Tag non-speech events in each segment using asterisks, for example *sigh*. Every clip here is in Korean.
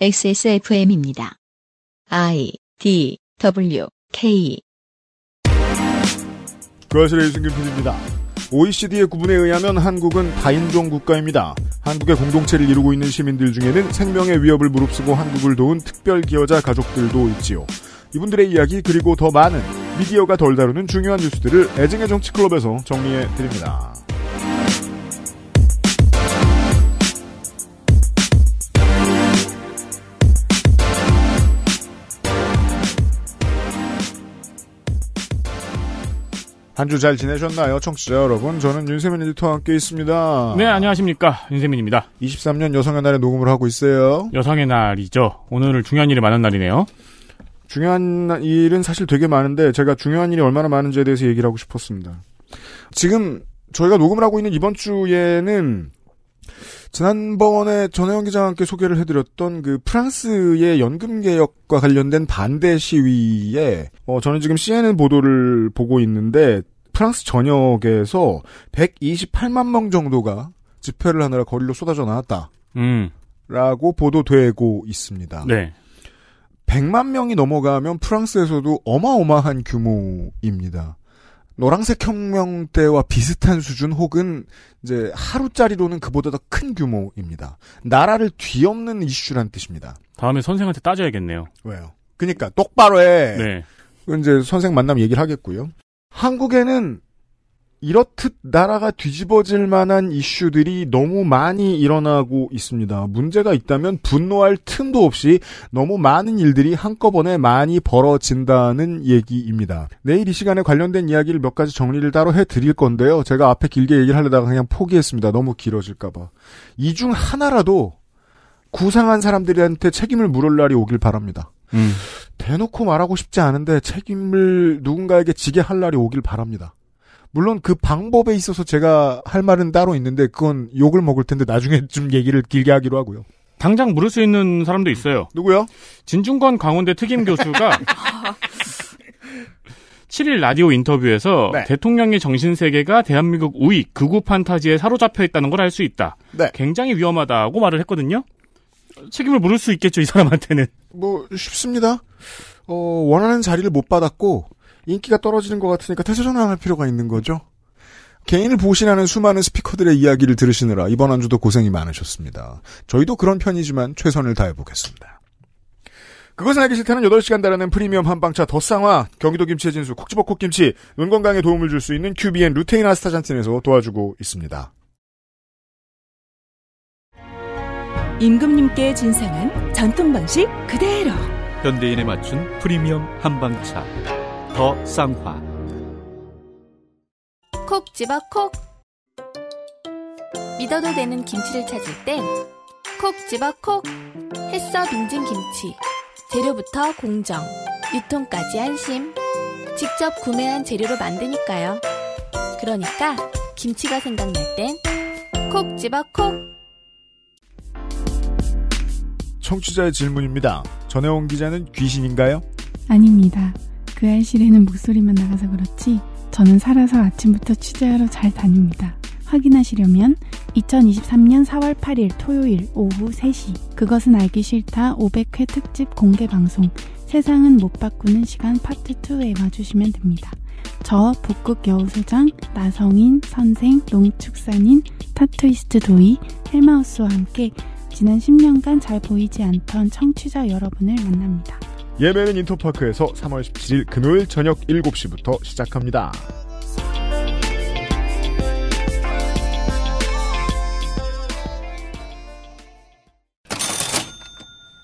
XSFM입니다. I D W K 그아실의 유승균 PD입니다. OECD의 구분에 의하면 한국은 다인종 국가입니다. 한국의 공동체를 이루고 있는 시민들 중에는 생명의 위협을 무릅쓰고 한국을 도운 특별 기여자 가족들도 있지요. 이분들의 이야기 그리고 더 많은 미디어가 덜 다루는 중요한 뉴스들을 애증의 정치 클럽에서 정리해 드립니다. 한주잘 지내셨나요? 청취자 여러분, 저는 윤세민 리디터와 함께 있습니다. 네, 안녕하십니까. 윤세민입니다. 23년 여성의 날에 녹음을 하고 있어요. 여성의 날이죠. 오늘은 중요한 일이 많은 날이네요. 중요한 일은 사실 되게 많은데, 제가 중요한 일이 얼마나 많은지에 대해서 얘기를 하고 싶었습니다. 지금 저희가 녹음을 하고 있는 이번 주에는 지난번에 전혜영 기자와 함께 소개를 해드렸던 그 프랑스의 연금개혁과 관련된 반대 시위에, 어, 저는 지금 CNN 보도를 보고 있는데, 프랑스 전역에서 128만 명 정도가 집회를 하느라 거리로 쏟아져 나왔다. 음. 라고 보도되고 있습니다. 네. 100만 명이 넘어가면 프랑스에서도 어마어마한 규모입니다. 노랑색 혁명 때와 비슷한 수준 혹은 이제 하루짜리로는 그보다 더 큰 규모입니다. 나라를 뒤엎는 이슈란 뜻입니다. 다음에 선생한테 따져야겠네요. 왜요? 그니까 똑바로 해. 네. 이제 선생 만나면 얘기를 하겠고요. 한국에는 이렇듯 나라가 뒤집어질 만한 이슈들이 너무 많이 일어나고 있습니다. 문제가 있다면 분노할 틈도 없이 너무 많은 일들이 한꺼번에 많이 벌어진다는 얘기입니다. 내일 이 시간에 관련된 이야기를 몇 가지 정리를 따로 해드릴 건데요. 제가 앞에 길게 얘기를 하려다가 그냥 포기했습니다. 너무 길어질까봐. 이 중 하나라도 구상한 사람들한테 책임을 물을 날이 오길 바랍니다. 음. 대놓고 말하고 싶지 않은데 책임을 누군가에게 지게 할 날이 오길 바랍니다. 물론 그 방법에 있어서 제가 할 말은 따로 있는데 그건 욕을 먹을 텐데 나중에 좀 얘기를 길게 하기로 하고요. 당장 물을 수 있는 사람도 있어요. 누구요? 진중권 강원대 특임 교수가 7일 *laughs* 라디오 인터뷰에서 네. 대통령의 정신세계가 대한민국 우익 극우 판타지에 사로잡혀 있다는 걸 알 수 있다. 네. 굉장히 위험하다고 말을 했거든요. 책임을 물을 수 있겠죠, 이 사람한테는. 뭐, 쉽습니다. 어, 원하는 자리를 못 받았고, 인기가 떨어지는 것 같으니까 태세 전환할 필요가 있는 거죠. 개인을 보신하는 수많은 스피커들의 이야기를 들으시느라 이번 한 주도 고생이 많으셨습니다. 저희도 그런 편이지만 최선을 다해보겠습니다. 그것은 알기 싫다는 8시간 달하는 프리미엄 한방차 더쌍화 경기도 김치의 진수, 콕지버 콕김치, 눈 건강에 도움을 줄 수 있는 큐비엔 루테인 아스타잔틴에서 도와주고 있습니다. 임금님께 진상한 전통방식 그대로 현대인에 맞춘 프리미엄 한방차 더 쌍화 콕 집어 콕 믿어도 되는 김치를 찾을 땐콕 집어 콕 햇서 빙진 김치 재료부터 공정 유통까지 안심 직접 구매한 재료로 만드니까요 그러니까 김치가 생각날 땐콕 집어 콕 청취자의 질문입니다 전혜원 기자는 귀신인가요? 아닙니다. 그 알실에는 목소리만 나가서 그렇지 저는 살아서 아침부터 취재하러 잘 다닙니다. 확인하시려면 2023년 4월 8일 토요일 오후 3시 그것은 알기 싫다 500회 특집 공개 방송 세상은 못 바꾸는 시간 파트 2에 와주시면 됩니다. 저 북극 여우소장, 나성인, 선생, 농축산인, 타투이스트 도이, 헬마우스와 함께 지난 10년간 잘 보이지 않던 청취자 여러분을 만납니다. 예배는 인터파크에서 3월 17일 금요일 저녁 7시부터 시작합니다.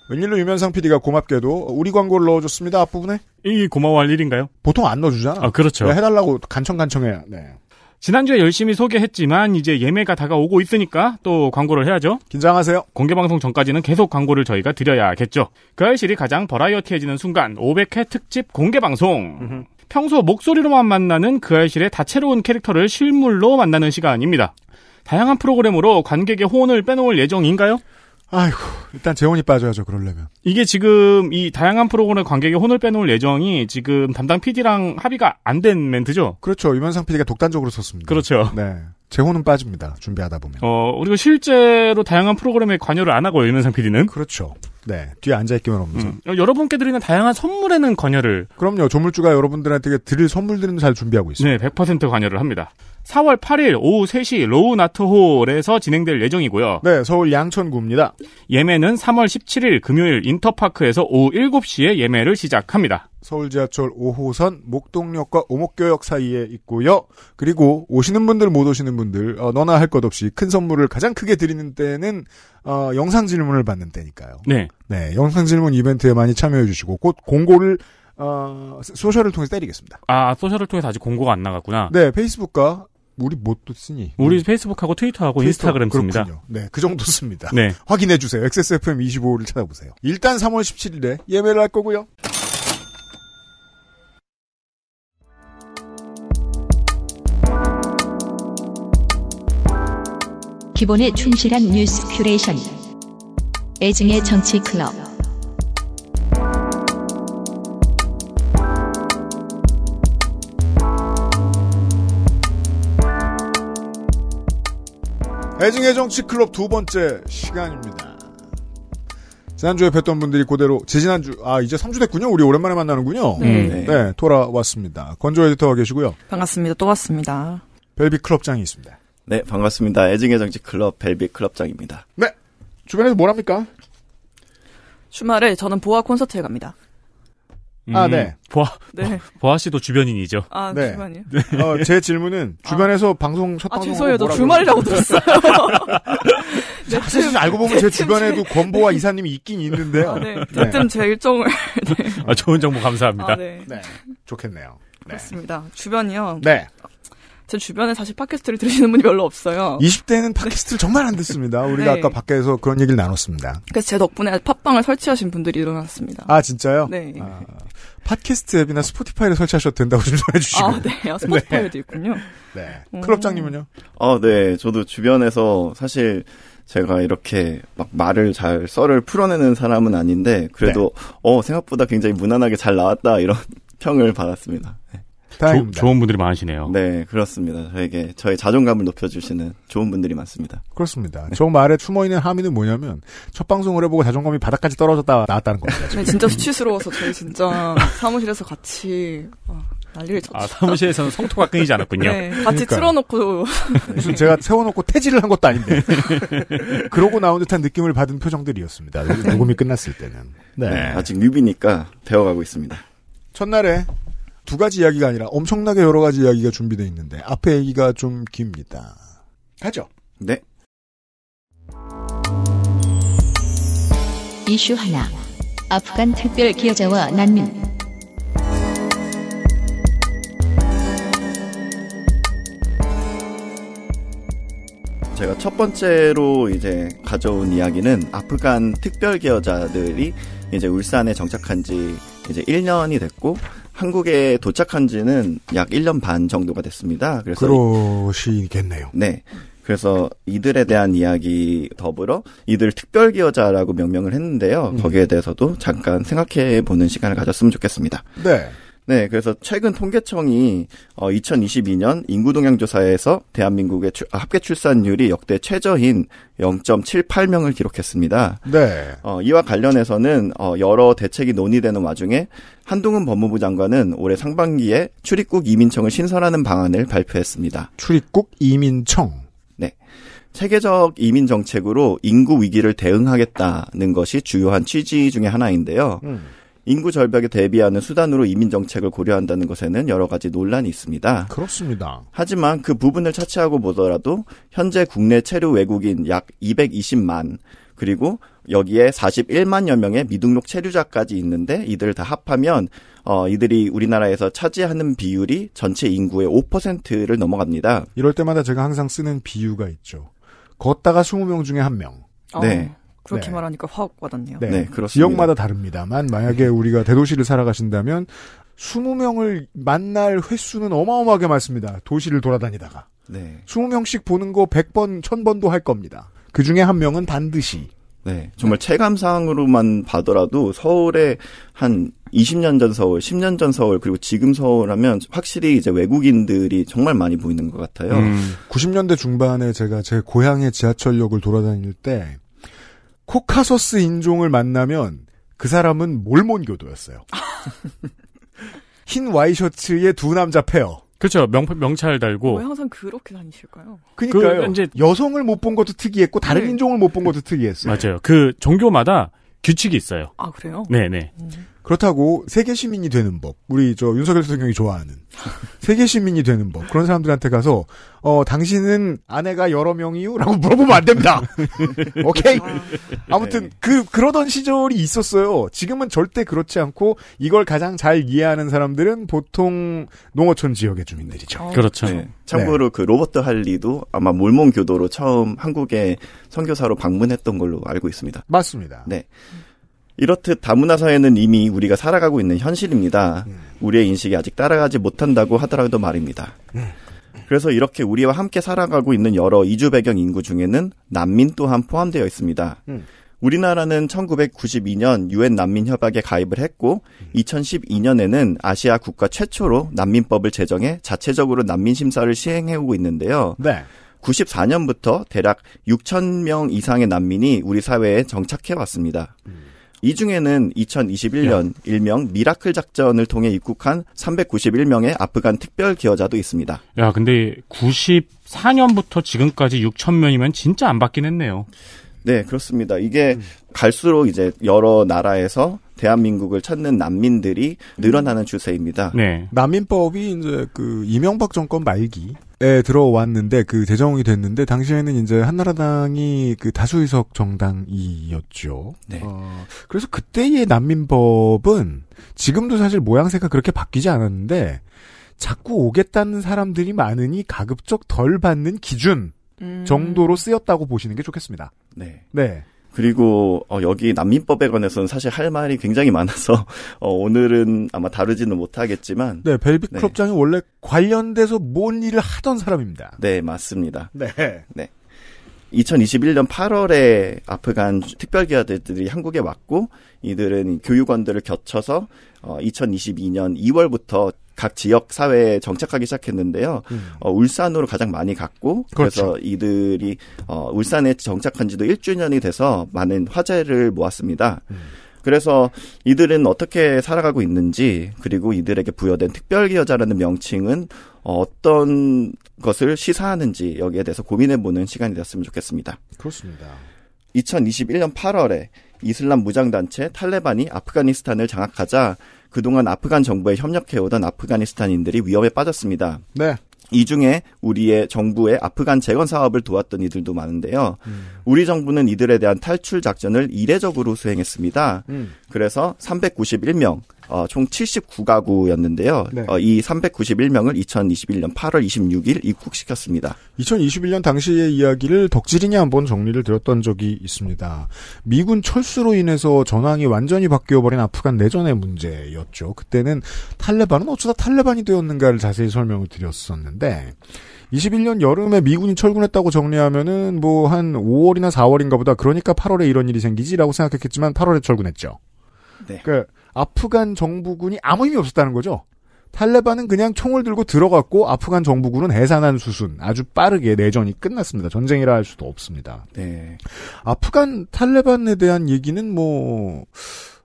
웬일로 유면상 PD가 고맙게도 우리 광고를 넣어줬습니다. 앞부분에. 이 고마워할 일인가요? 보통 안 넣어주잖아. 아, 그렇죠. 해달라고 간청간청해. 네. 지난주에 열심히 소개했지만 이제 예매가 다가오고 있으니까 또 광고를 해야죠. 긴장하세요. 공개방송 전까지는 계속 광고를 저희가 드려야겠죠. 그 알실이 가장 버라이어티해지는 순간 500회 특집 공개방송. 평소 목소리로만 만나는 그 알실의 다채로운 캐릭터를 실물로 만나는 시간입니다. 다양한 프로그램으로 관객의 호응을 빼놓을 예정인가요? 아이고 일단 재혼이 빠져야죠 그러려면 이게 지금 이 다양한 프로그램의 관객이 혼을 빼놓을 예정이 지금 담당 PD랑 합의가 안 된 멘트죠 그렇죠 이만상 PD가 독단적으로 썼습니다 그렇죠 네 재혼은 빠집니다 준비하다 보면 어 그리고 실제로 다양한 프로그램에 관여를 안 하고요 이만상 PD는 그렇죠 네, 뒤에 앉아있기만 하면서. 음. 여러분께 드리는 다양한 선물에는 관여를. 그럼요, 조물주가 여러분들한테 드릴 선물들은 잘 준비하고 있어요. 네, 100% 관여를 합니다. 4월 8일 오후 3시 로우나트홀에서 진행될 예정이고요. 네, 서울 양천구입니다. 예매는 3월 17일 금요일 인터파크에서 오후 7시에 예매를 시작합니다. 서울 지하철 5호선 목동역과 오목교역 사이에 있고요. 그리고 오시는 분들 못 오시는 분들 어, 너나 할 것 없이 큰 선물을 가장 크게 드리는 때는 어, 영상 질문을 받는 때니까요. 네. 네, 영상 질문 이벤트에 많이 참여해 주시고 곧 공고를 어, 소셜을 통해서 때리겠습니다. 아, 소셜을 통해서 아직 공고가 안 나갔구나. 네, 페이스북과 우리 못도 쓰니. 우리 페이스북하고 트위터하고 트위터, 인스타그램 씁 그렇군요. 네, 그 정도 씁니다. 네. 확인해 주세요. XSFM25를 찾아보세요. 일단 3월 17일에 예매를 할 거고요. 기본에 충실한 뉴스 큐레이션. 애증의 정치 클럽. 애증의 정치 클럽 두 번째 시간입니다. 지난주에 뵀던 분들이 그대로 지난주 아 이제 3주 됐군요. 우리 오랜만에 만나는군요. 네. 네. 네 돌아왔습니다. 건조 에디터가 계시고요. 반갑습니다. 또 왔습니다. 벨비 클럽장이 있습니다. 네, 반갑습니다. 애증의 정치 클럽 벨빅 클럽장입니다. 네. 주변에서 뭘 합니까? 주말에 저는 보아 콘서트에 갑니다. 아, 음, 아, 네. 보아, 네. 보아 씨도 주변인이죠. 아, 네. 주변이요? 네. 어, 제 질문은 아. 주변에서 아. 방송 첫 방송. 아, 죄송해요. 저 주말이라고 들었어요. 사실 네, 알고 보면 제, 주변에도 권보와 이사님이 있긴 있는데요. 아, 네. 대뜸 네. 일정을. 네. 아, 좋은 정보 감사합니다. 아, 네. 네. 좋겠네요. 네. 그렇습니다. 주변이요. 네. 제 주변에 사실 팟캐스트를 들으시는 분이 별로 없어요. 20대는 팟캐스트를 정말 안 듣습니다. *laughs* 네. 우리가 네. 아까 밖에서 그런 얘기를 나눴습니다. 그래서 제 덕분에 팟빵을 설치하신 분들이 일어났습니다. 아 진짜요? 네. 아, 팟캐스트 앱이나 스포티파이를 설치하셔도 된다고 좀 전해주시고. *laughs* 아 네, 아, 스포티파이도 네. 있군요. *laughs* 네. 음. 클럽장님은요? 아 네, 저도 주변에서 사실 제가 이렇게 막 말을 잘 썰을 풀어내는 사람은 아닌데 그래도 네. 어 생각보다 굉장히 무난하게 잘 나왔다 이런 평을 받았습니다. 네. 조, 좋은 분들이 많으시네요. 네, 그렇습니다. 저에게 저의 자존감을 높여주시는 좋은 분들이 많습니다. 그렇습니다. 네. 저 말에 숨어있는 함의는 뭐냐면 첫 방송을 해보고 자존감이 바닥까지 떨어졌다 나왔다는 겁니다. 네, 진짜 수치스러워서 저희 진짜 사무실에서 같이 아, 난리를 쳤죠. 아, 사무실에서는 성토가 끊이지 않았군요. 네, 같이 그러니까. 틀어놓고 무슨 제가 세워놓고 퇴지를 한 것도 아닌데 그러고 나온 듯한 느낌을 받은 표정들이었습니다. 녹음이 끝났을 때는. 네, 네, 아직 뮤비니까 배워가고 있습니다. 첫날에 두 가지 이야기가 아니라 엄청나게 여러 가지 이야기가 준비되어 있는데 앞에 얘기가 좀 깁니다. 하죠. 네. 이슈 하나. 아프간 특별 기여자와 난민. 제가 첫 번째로 이제 가져온 이야기는 아프간 특별 기여자들이 이제 울산에 정착한 지 이제 1년이 됐고 한국에 도착한 지는 약 1년 반 정도가 됐습니다. 그래서 그러시겠네요. 네. 그래서 이들에 대한 이야기 더불어 이들 특별기여자라고 명명을 했는데요. 음. 거기에 대해서도 잠깐 생각해 보는 시간을 가졌으면 좋겠습니다. 네. 네, 그래서 최근 통계청이 어, 2022년 인구 동향 조사에서 대한민국의 추, 아, 합계 출산율이 역대 최저인 0.78명을 기록했습니다. 네. 어, 이와 관련해서는 어, 여러 대책이 논의되는 와중에 한동훈 법무부 장관은 올해 상반기에 출입국 이민청을 신설하는 방안을 발표했습니다. 출입국 이민청. 네. 체계적 이민 정책으로 인구 위기를 대응하겠다는 것이 주요한 취지 중의 하나인데요. 음. 인구 절벽에 대비하는 수단으로 이민 정책을 고려한다는 것에는 여러 가지 논란이 있습니다. 그렇습니다. 하지만 그 부분을 차치하고 보더라도 현재 국내 체류 외국인 약 220만 그리고 여기에 41만여 명의 미등록 체류자까지 있는데 이들을 다 합하면 어 이들이 우리나라에서 차지하는 비율이 전체 인구의 5%를 넘어갑니다. 이럴 때마다 제가 항상 쓰는 비유가 있죠. 걷다가 20명 중에 한 명. 어. 네. 그렇게 네. 말하니까 확 와닿네요. 네, 네 그렇습니다. 지역마다 다릅니다만 만약에 네. 우리가 대도시를 살아가신다면 20명을 만날 횟수는 어마어마하게 많습니다. 도시를 돌아다니다가. 네. 20명씩 보는 거 100번, 1000번도 할 겁니다. 그 중에 한 명은 반드시. 네. 정말 네. 체감상으로만 봐더라도 서울의 한 20년 전 서울, 10년 전 서울, 그리고 지금 서울 하면 확실히 이제 외국인들이 정말 많이 보이는 것 같아요. 음. 90년대 중반에 제가 제 고향의 지하철역을 돌아다닐 때 코카소스 인종을 만나면 그 사람은 몰몬교도였어요. *laughs* 흰 와이셔츠에 두 남자 페어. 그렇죠. 명, 명찰 달고. 왜 항상 그렇게 다니실까요? 그니까요. 그 이제 여성을 못 본 것도 특이했고 네. 다른 네. 인종을 못 본 것도 특이했어요. 맞아요. 그 종교마다 규칙이 있어요. 아 그래요? 네네. 네. 음. 그렇다고 세계 시민이 되는 법, 우리 저 윤석열 대통령이 좋아하는 *laughs* 세계 시민이 되는 법 그런 사람들한테 가서 어 당신은 아내가 여러 명이요라고 물어보면 안 됩니다. *laughs* 오케이. 아, 네. 아무튼 그 그러던 시절이 있었어요. 지금은 절대 그렇지 않고 이걸 가장 잘 이해하는 사람들은 보통 농어촌 지역의 주민들이죠. 어, 그렇죠. 네. 네. 참고로 네. 그 로버트 할리도 아마 몰몬 교도로 처음 한국에 선교사로 방문했던 걸로 알고 있습니다. 맞습니다. 네. 이렇듯 다문화 사회는 이미 우리가 살아가고 있는 현실입니다. 음. 우리의 인식이 아직 따라가지 못한다고 하더라도 말입니다. 음. 그래서 이렇게 우리와 함께 살아가고 있는 여러 이주 배경 인구 중에는 난민 또한 포함되어 있습니다. 음. 우리나라는 1992년 유엔 난민 협약에 가입을 했고 2012년에는 아시아 국가 최초로 난민법을 제정해 자체적으로 난민 심사를 시행해 오고 있는데요. 네. 94년부터 대략 6천 명 이상의 난민이 우리 사회에 정착해 왔습니다. 음. 이 중에는 2021년 일명 미라클 작전을 통해 입국한 391명의 아프간 특별 기여자도 있습니다. 야, 근데 94년부터 지금까지 6천 명이면 진짜 안받긴 했네요. 네, 그렇습니다. 이게 음. 갈수록 이제 여러 나라에서 대한민국을 찾는 난민들이 늘어나는 추세입니다. 네. 난민법이 이제 그 이명박 정권 말기 에 들어왔는데 그 제정이 됐는데 당시에는 이제 한나라당이 그 다수의석 정당이었죠. 네. 어, 그래서 그때의 난민법은 지금도 사실 모양새가 그렇게 바뀌지 않았는데 자꾸 오겠다는 사람들이 많으니 가급적 덜 받는 기준 음. 정도로 쓰였다고 보시는 게 좋겠습니다. 네. 네. 그리고 어, 여기 난민법에 관해서는 사실 할 말이 굉장히 많아서 *laughs* 어, 오늘은 아마 다루지는 못하겠지만 네 벨빅 네. 클럽장이 네. 원래 관련돼서 뭔 일을 하던 사람입니다. 네 맞습니다. 네. 네. 2021년 8월에 아프간 특별기아들이 한국에 왔고 이들은 교육원들을 거쳐서 어, 2022년 2월부터 각 지역 사회에 정착하기 시작했는데요. 음. 어, 울산으로 가장 많이 갔고 그렇죠. 그래서 이들이 어, 울산에 정착한 지도 1주년이 돼서 많은 화제를 모았습니다. 음. 그래서 이들은 어떻게 살아가고 있는지 그리고 이들에게 부여된 특별기여자라는 명칭은 어떤 것을 시사하는지 여기에 대해서 고민해보는 시간이 됐으면 좋겠습니다. 그렇습니다. 2021년 8월에 이슬람 무장단체 탈레반이 아프가니스탄을 장악하자 그동안 아프간 정부에 협력해오던 아프가니스탄인들이 위협에 빠졌습니다. 네. 이 중에 우리의 정부의 아프간 재건 사업을 도왔던 이들도 많은데요. 음. 우리 정부는 이들에 대한 탈출 작전을 이례적으로 수행했습니다. 음. 그래서 391명, 어, 총 79가구였는데요. 네. 어, 이 391명을 2021년 8월 26일 입국시켰습니다. 2021년 당시의 이야기를 덕질인이 한번 정리를 드렸던 적이 있습니다. 미군 철수로 인해서 전황이 완전히 바뀌어버린 아프간 내전의 문제였죠. 그때는 탈레반은 어쩌다 탈레반이 되었는가를 자세히 설명을 드렸었는데 21년 여름에 미군이 철군했다고 정리하면은 뭐 한 5월이나 4월인가 보다 그러니까 8월에 이런 일이 생기지라고 생각했겠지만 8월에 철군했죠. 네. 그러니까 아프간 정부군이 아무 힘이 없었다는 거죠. 탈레반은 그냥 총을 들고 들어갔고 아프간 정부군은 해산한 수순 아주 빠르게 내전이 끝났습니다. 전쟁이라 할 수도 없습니다. 네. 아프간 탈레반에 대한 얘기는 뭐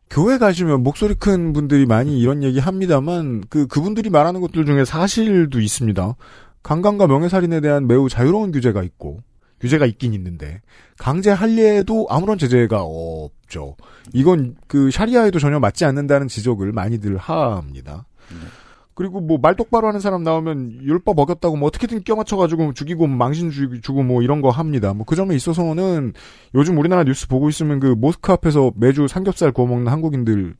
교회 가시면 목소리 큰 분들이 많이 이런 얘기 합니다만 그 그분들이 말하는 것들 중에 사실도 있습니다. 강간과 명예살인에 대한 매우 자유로운 규제가 있고 규제가 있긴 있는데 강제 할례에도 아무런 제재가 없죠. 이건 그 샤리아에도 전혀 맞지 않는다는 지적을 많이들 합니다. 그리고 뭐 말 똑바로 하는 사람 나오면 율법 어겼다고 뭐 어떻게든 껴맞춰가지고 죽이고 망신 주고 뭐 이런 거 합니다. 뭐 그 점에 있어서는 요즘 우리나라 뉴스 보고 있으면 그 모스크 앞에서 매주 삼겹살 구워 먹는 한국인들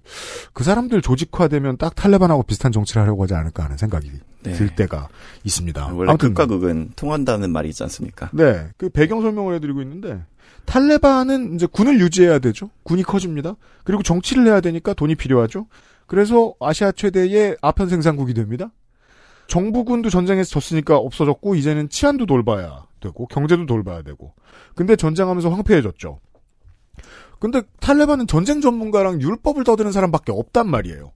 그 사람들 조직화되면 딱 탈레반하고 비슷한 정치를 하려고 하지 않을까 하는 생각이 네. 들 때가 있습니다. 원래 아무튼, 극과 극은 통한다는 말이 있지 않습니까? 네. 그 배경 설명을 해드리고 있는데, 탈레반은 이제 군을 유지해야 되죠. 군이 커집니다. 그리고 정치를 해야 되니까 돈이 필요하죠. 그래서 아시아 최대의 아편 생산국이 됩니다. 정부군도 전쟁에서 졌으니까 없어졌고 이제는 치안도 돌봐야 되고 경제도 돌봐야 되고 근데 전쟁하면서 황폐해졌죠. 근데 탈레반은 전쟁 전문가랑 율법을 떠드는 사람밖에 없단 말이에요.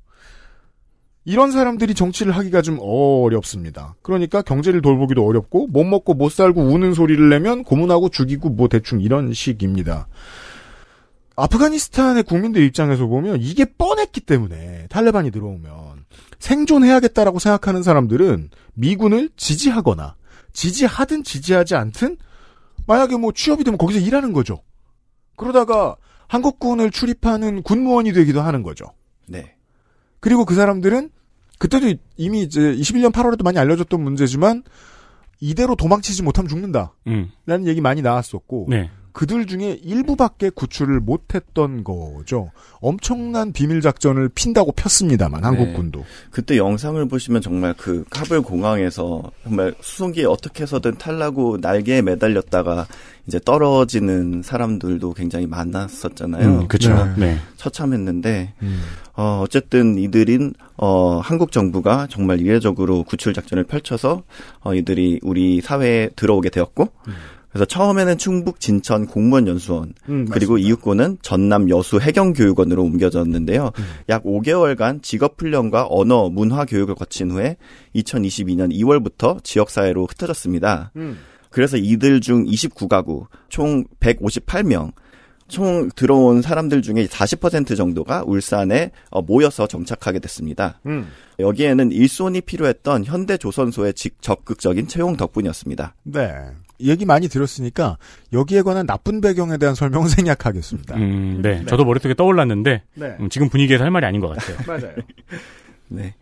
이런 사람들이 정치를 하기가 좀 어렵습니다. 그러니까 경제를 돌보기도 어렵고 못 먹고 못 살고 우는 소리를 내면 고문하고 죽이고 뭐 대충 이런 식입니다. 아프가니스탄의 국민들 입장에서 보면 이게 뻔했기 때문에 탈레반이 들어오면 생존해야겠다라고 생각하는 사람들은 미군을 지지하거나 지지하든 지지하지 않든 만약에 뭐 취업이 되면 거기서 일하는 거죠. 그러다가 한국군을 출입하는 군무원이 되기도 하는 거죠. 네. 그리고 그 사람들은 그때도 이미 이제 21년 8월에도 많이 알려졌던 문제지만 이대로 도망치지 못하면 죽는다. 음. 라는 얘기 많이 나왔었고 네. 그들 중에 일부밖에 구출을 못했던 거죠. 엄청난 비밀 작전을 핀다고 폈습니다만 네. 한국군도. 네. 그때 영상을 보시면 정말 그 카불 공항에서 정말 수송기에 어떻게 해서든 탈라고 날개에 매달렸다가 이제 떨어지는 사람들도 굉장히 많았었잖아요. 음, 그렇죠. 네. 처참했는데 음. 어, 어쨌든 이들인 어, 한국 정부가 정말 이례적으로 구출 작전을 펼쳐서 어, 이들이 우리 사회에 들어오게 되었고 음. 그래서 처음에는 충북 진천 공무원 연수원 음, 그리고 이웃고는 전남 여수 해경교육원으로 옮겨졌는데요. 음. 약 5개월간 직업훈련과 언어 문화 교육을 거친 후에 2022년 2월부터 지역사회로 흩어졌습니다. 음. 그래서 이들 중 29가구 총 158명 총 들어온 사람들 중에 40% 정도가 울산에 어, 모여서 정착하게 됐습니다. 음. 여기에는 일손이 필요했던 현대조선소의 적극적인 채용 덕분이었습니다. 네. 얘기 많이 들었으니까 여기에 관한 나쁜 배경에 대한 설명은 *laughs* 생략하겠습니다. 음, 네. 네. 저도 머릿속에 떠올랐는데 네. 음, 지금 분위기에서 할 말이 아닌 것 같아요. *laughs* 맞아요. *laughs* 네.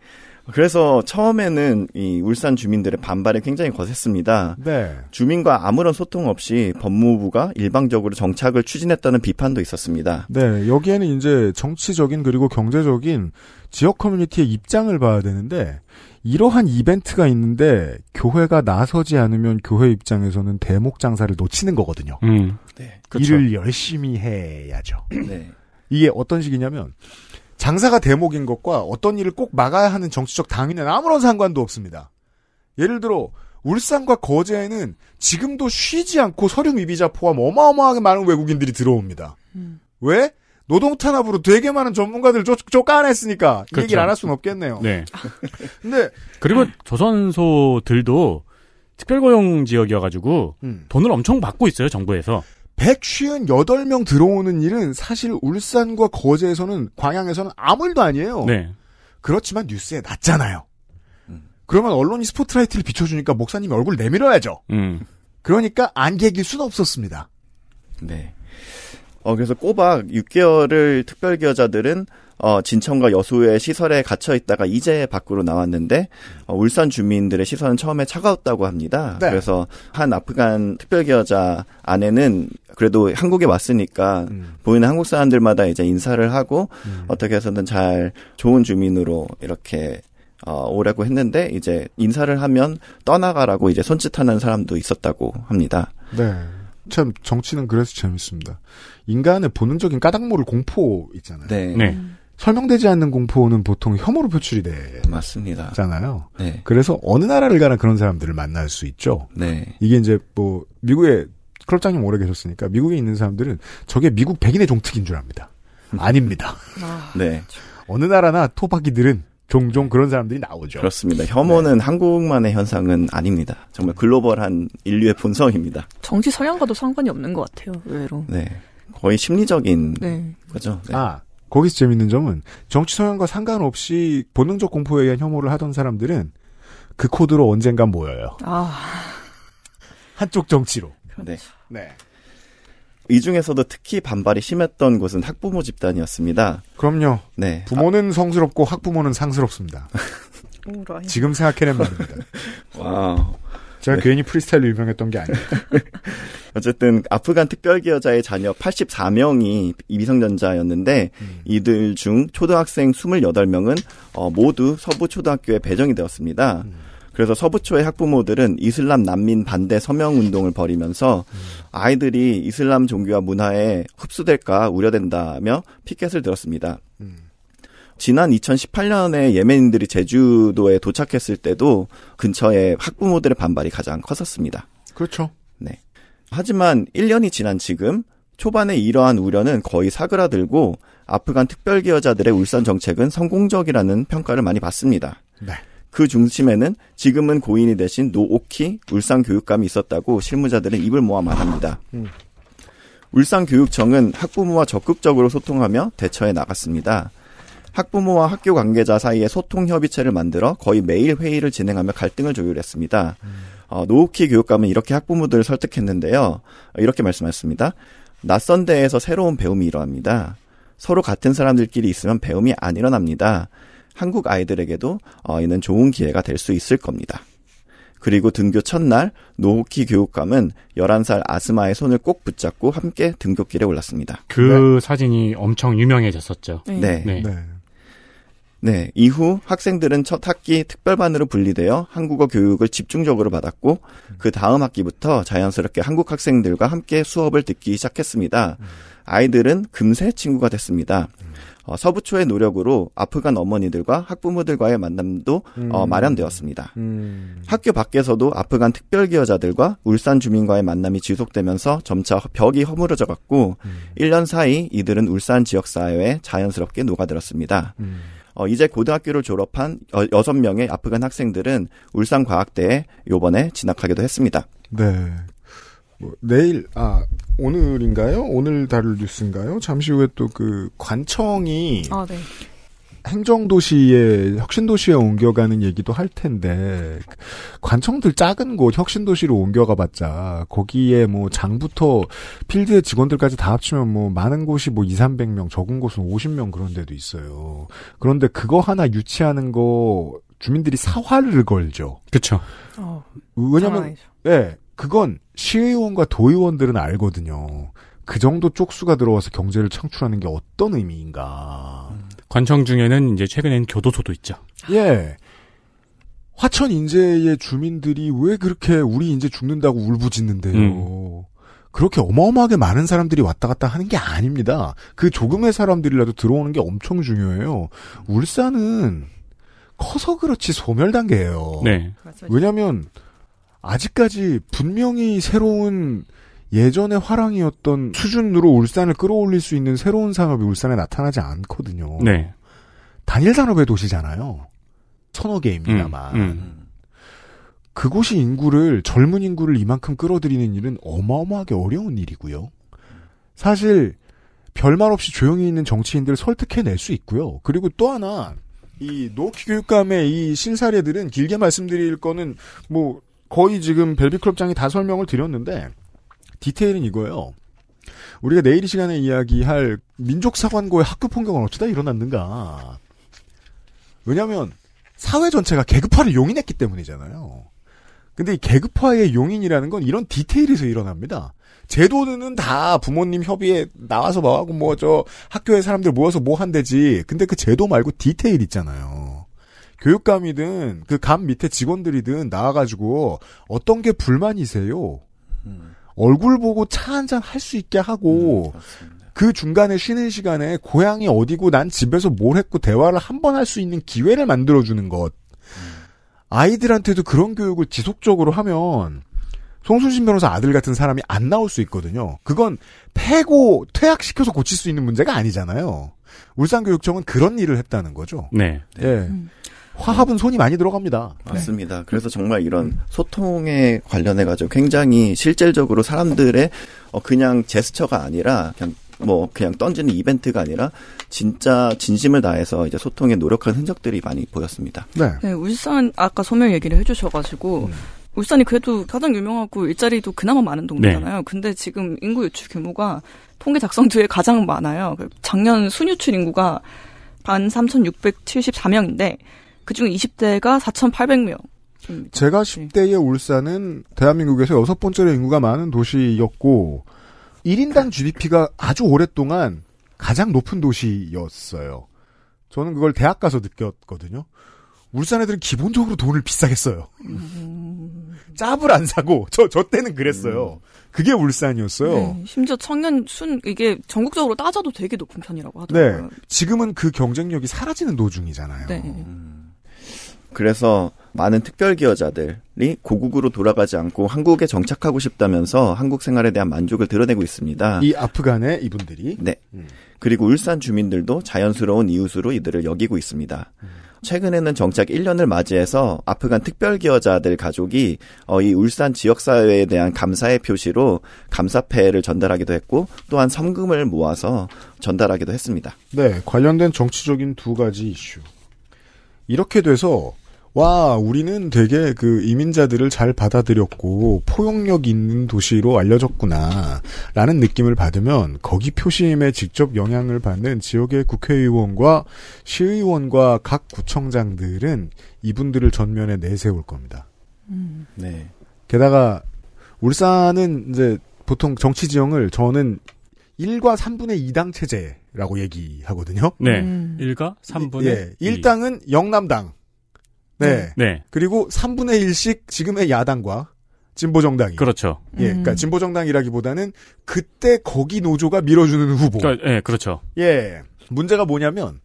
그래서 처음에는 이 울산 주민들의 반발이 굉장히 거셌습니다. 네. 주민과 아무런 소통 없이 법무부가 일방적으로 정착을 추진했다는 비판도 있었습니다. 네. 여기에는 이제 정치적인 그리고 경제적인 지역 커뮤니티의 입장을 봐야 되는데 이러한 이벤트가 있는데 교회가 나서지 않으면 교회 입장에서는 대목 장사를 놓치는 거거든요. 음. 네. 일을 열심히 해야죠. 네. 이게 어떤 식이냐면 장사가 대목인 것과 어떤 일을 꼭 막아야 하는 정치적 당위는 아무런 상관도 없습니다. 예를 들어 울산과 거제에는 지금도 쉬지 않고 서류 미비자 포함 어마어마하게 많은 외국인들이 들어옵니다. 음. 왜? 노동 탄압으로 되게 많은 전문가들 쫓, 쫓아냈으니까 그렇죠. 얘기를 안 할 수는 없겠네요. 네. *laughs* 근데 그리고 조선소들도 특별고용 지역이어가지고 음. 돈을 엄청 받고 있어요 정부에서. 158명 들어오는 일은 사실 울산과 거제에서는 광양에서는 아무 일도 아니에요. 네. 그렇지만 뉴스에 났잖아요. 음. 그러면 언론이 스포트라이트를 비춰주니까 목사님이 얼굴 내밀어야죠. 음. 그러니까 안개길 수는 없었습니다. 네. 어, 그래서 꼬박 6개월을 특별기여자들은 어, 진천과 여수의 시설에 갇혀 있다가 이제 밖으로 나왔는데 어, 울산 주민들의 시선은 처음에 차가웠다고 합니다. 네. 그래서 한 아프간 특별기여자 아내는 그래도 한국에 왔으니까 음. 보이는 한국 사람들마다 이제 인사를 하고 음. 어떻게 해서든 잘 좋은 주민으로 이렇게 어, 오라고 했는데 이제 인사를 하면 떠나가라고 이제 손짓하는 사람도 있었다고 합니다. 네. 참 정치는 그래서 재밌습니다. 인간의 본능적인 까닭모를 공포 있잖아요. 네. 네. 설명되지 않는 공포는 보통 혐오로 표출이 돼. 맞습니다. 잖아요. 네. 그래서 어느 나라를 가나 그런 사람들을 만날 수 있죠. 네. 이게 이제 뭐 미국에 클럽장님 오래 계셨으니까 미국에 있는 사람들은 저게 미국 백인의 종특인 줄 압니다. 음. 아닙니다. 아, *laughs* 네. 어느 나라나 토박이들은 종종 그런 사람들이 나오죠. 그렇습니다. 혐오는 네. 한국만의 현상은 아닙니다. 정말 글로벌한 인류의 본성입니다. 정치 서양과도 상관이 없는 것 같아요, 의외로. 네. 거의 심리적인 네. 거죠. 네. 아 거기서 재밌는 점은 정치 성향과 상관없이 본능적 공포에 의한 혐오를 하던 사람들은 그 코드로 언젠간 모여요. 아. 한쪽 정치로. 그렇죠. 네. 네. 이 중에서도 특히 반발이 심했던 곳은 학부모 집단이었습니다. 그럼요. 네. 부모는 아... 성스럽고 학부모는 상스럽습니다. *laughs* 지금 생각해낸 말입니다. *laughs* 와 제가 네. 괜히 프리스타일로 유명했던 게 아니에요. *laughs* 어쨌든 아프간 특별기 여자의 자녀 84명이 미성년자였는데 음. 이들 중 초등학생 28명은 어, 모두 서부 초등학교에 배정이 되었습니다. 음. 그래서 서부초의 학부모들은 이슬람 난민 반대 서명 운동을 벌이면서 음. 아이들이 이슬람 종교와 문화에 흡수될까 우려된다며 피켓을 들었습니다. 음. 지난 2018년에 예멘인들이 제주도에 도착했을 때도 근처에 학부모들의 반발이 가장 컸었습니다. 그렇죠. 네. 하지만 1년이 지난 지금 초반에 이러한 우려는 거의 사그라들고 아프간 특별기여자들의 울산 정책은 성공적이라는 평가를 많이 받습니다. 네. 그 중심에는 지금은 고인이 대신 노오키 울산 교육감이 있었다고 실무자들은 입을 모아 말합니다. 음. 울산교육청은 학부모와 적극적으로 소통하며 대처해 나갔습니다. 학부모와 학교 관계자 사이에 소통 협의체를 만들어 거의 매일 회의를 진행하며 갈등을 조율했습니다. 음. 어, 노우키 교육감은 이렇게 학부모들을 설득했는데요. 어, 이렇게 말씀하셨습니다. 낯선 데에서 새로운 배움이 일어납니다. 서로 같은 사람들끼리 있으면 배움이 안 일어납니다. 한국 아이들에게도 어, 이는 좋은 기회가 될 수 있을 겁니다. 그리고 등교 첫날 노호키 교육감은 11살 아스마의 손을 꼭 붙잡고 함께 등교길에 올랐습니다. 그 네. 사진이 엄청 유명해졌었죠. 네. 네. 네. 네. 네, 이후 학생들은 첫 학기 특별반으로 분리되어 한국어 교육을 집중적으로 받았고 그 다음 학기부터 자연스럽게 한국 학생들과 함께 수업을 듣기 시작했습니다. 아이들은 금세 친구가 됐습니다. 어, 서부초의 노력으로 아프간 어머니들과 학부모들과의 만남도 어, 음. 마련되었습니다. 음. 학교 밖에서도 아프간 특별기여자들과 울산 주민과의 만남이 지속되면서 점차 벽이 허물어져 갔고 1년 음. 사이 이들은 울산 지역 사회에 자연스럽게 녹아들었습니다. 어, 이제 고등학교를 졸업한 6 명의 아프간 학생들은 울산과학대에 요번에 진학하기도 했습니다. 네. 뭐, 내일, 아, 오늘인가요? 오늘 다룰 뉴스인가요? 잠시 후에 또 그 관청이 아, 네. 행정도시에 혁신도시에 옮겨가는 얘기도 할 텐데 관청들 작은 곳 혁신도시로 옮겨가봤자 거기에 뭐 장부터 필드의 직원들까지 다 합치면 뭐 많은 곳이 뭐 2, 300명 적은 곳은 50명 그런 데도 있어요. 그런데 그거 하나 유치하는 거 주민들이 사활을 걸죠. 그렇죠. 어, 왜냐면 예 네, 그건 시의원과 도의원들은 알거든요. 그 정도 쪽수가 들어와서 경제를 창출하는 게 어떤 의미인가. 음. 관청 중에는 이제 최근엔 교도소도 있죠. 예. 화천 인제의 주민들이 왜 그렇게 우리 인제 죽는다고 울부짖는데요. 음. 그렇게 어마어마하게 많은 사람들이 왔다 갔다 하는 게 아닙니다. 그 조금의 사람들이라도 들어오는 게 엄청 중요해요. 울산은 커서 그렇지 소멸 단계예요. 네. 왜냐하면 아직까지 분명히 새로운 예전에 화랑이었던 수준으로 울산을 끌어올릴 수 있는 새로운 산업이 울산에 나타나지 않거든요. 네. 단일 산업의 도시잖아요. 천억 개입니다만. 음, 음. 그곳이 인구를, 젊은 인구를 이만큼 끌어들이는 일은 어마어마하게 어려운 일이고요. 사실, 별말 없이 조용히 있는 정치인들을 설득해낼 수 있고요. 그리고 또 하나, 이 노키 교육감의 이신사례들은 길게 말씀드릴 거는 뭐 거의 지금 벨비클럽장이 다 설명을 드렸는데 디테일은 이거예요. 우리가 내일 이 시간에 이야기할 민족사관고의 학급 폭력은 어쩌다 일어났는가. 왜냐하면 사회 전체가 계급화를 용인했기 때문이잖아요. 근데 이 계급화의 용인이라는 건 이런 디테일에서 일어납니다. 제도는 다 부모님 협의에 나와서 뭐하고 뭐 저 학교에 사람들 모여서 뭐 한대지. 근데 그 제도 말고 디테일 있잖아요. 교육감이든 그 감 밑에 직원들이든 나와가지고 어떤 게 불만이세요? 음. 얼굴 보고 차 한 잔 할 수 있게 하고 음, 그 중간에 쉬는 시간에 고향이 어디고 난 집에서 뭘 했고 대화를 한 번 할 수 있는 기회를 만들어 주는 것. 음. 아이들한테도 그런 교육을 지속적으로 하면 송순신 변호사 아들 같은 사람이 안 나올 수 있거든요. 그건 패고 퇴학시켜서 고칠 수 있는 문제가 아니잖아요. 울산교육청은 그런 일을 했다는 거죠. 네. 예. 음. 화합은 손이 많이 들어갑니다. 맞습니다. 그래서 정말 이런 소통에 관련해 가지고 굉장히 실질적으로 사람들의 어, 그냥 제스처가 아니라 그냥 뭐 그냥 던지는 이벤트가 아니라 진짜 진심을 다해서 이제 소통에 노력한 흔적들이 많이 보였습니다. 네. 네 울산 아까 소명 얘기를 해주셔가지고 음. 울산이 그래도 가장 유명하고 일자리도 그나마 많은 동네잖아요. 네. 근데 지금 인구 유출 규모가 통계 작성 뒤에 가장 많아요. 그 작년 순유출 인구가 반 3,674명인데 그중 20대가 4,800명. 제가 10대의 울산은 대한민국에서 여섯 번째로 인구가 많은 도시였고 1인당 GDP가 아주 오랫동안 가장 높은 도시였어요. 저는 그걸 대학 가서 느꼈거든요. 울산 애들은 기본적으로 돈을 비싸게 써요. 음. 짭을 안 사고 저저 때는 그랬어요. 음. 그게 울산이었어요. 네, 심지어 청년 순 이게 전국적으로 따져도 되게 높은 편이라고 하더라고요. 네, 지금은 그 경쟁력이 사라지는 도중이잖아요. 네. 그래서 많은 특별 기여자들이 고국으로 돌아가지 않고 한국에 정착하고 싶다면서 한국 생활에 대한 만족을 드러내고 있습니다. 이 아프간의 이분들이 네. 음. 그리고 울산 주민들도 자연스러운 이웃으로 이들을 여기고 있습니다. 음. 최근에는 정착 1년을 맞이해서 아프간 특별 기여자들 가족이 어, 이 울산 지역 사회에 대한 감사의 표시로 감사패를 전달하기도 했고 또한 성금을 모아서 전달하기도 했습니다. 네, 관련된 정치적인 두 가지 이슈. 이렇게 돼서 와, 우리는 되게 그 이민자들을 잘 받아들였고 포용력 있는 도시로 알려졌구나. 라는 느낌을 받으면 거기 표심에 직접 영향을 받는 지역의 국회의원과 시의원과 각 구청장들은 이분들을 전면에 내세울 겁니다. 음. 네. 게다가 울산은 이제 보통 정치 지형을 저는 1과 3분의 2당 체제라고 얘기하거든요. 네. 음. 1과 3분의 예. 1당은 영남당. 네. 네. 그리고 3분의 1씩 지금의 야당과 진보 정당이 그렇죠. 예, 음. 그니까 진보 정당이라기보다는 그때 거기 노조가 밀어주는 후보. 그러니까, 예, 그렇죠. 예, 문제가 뭐냐면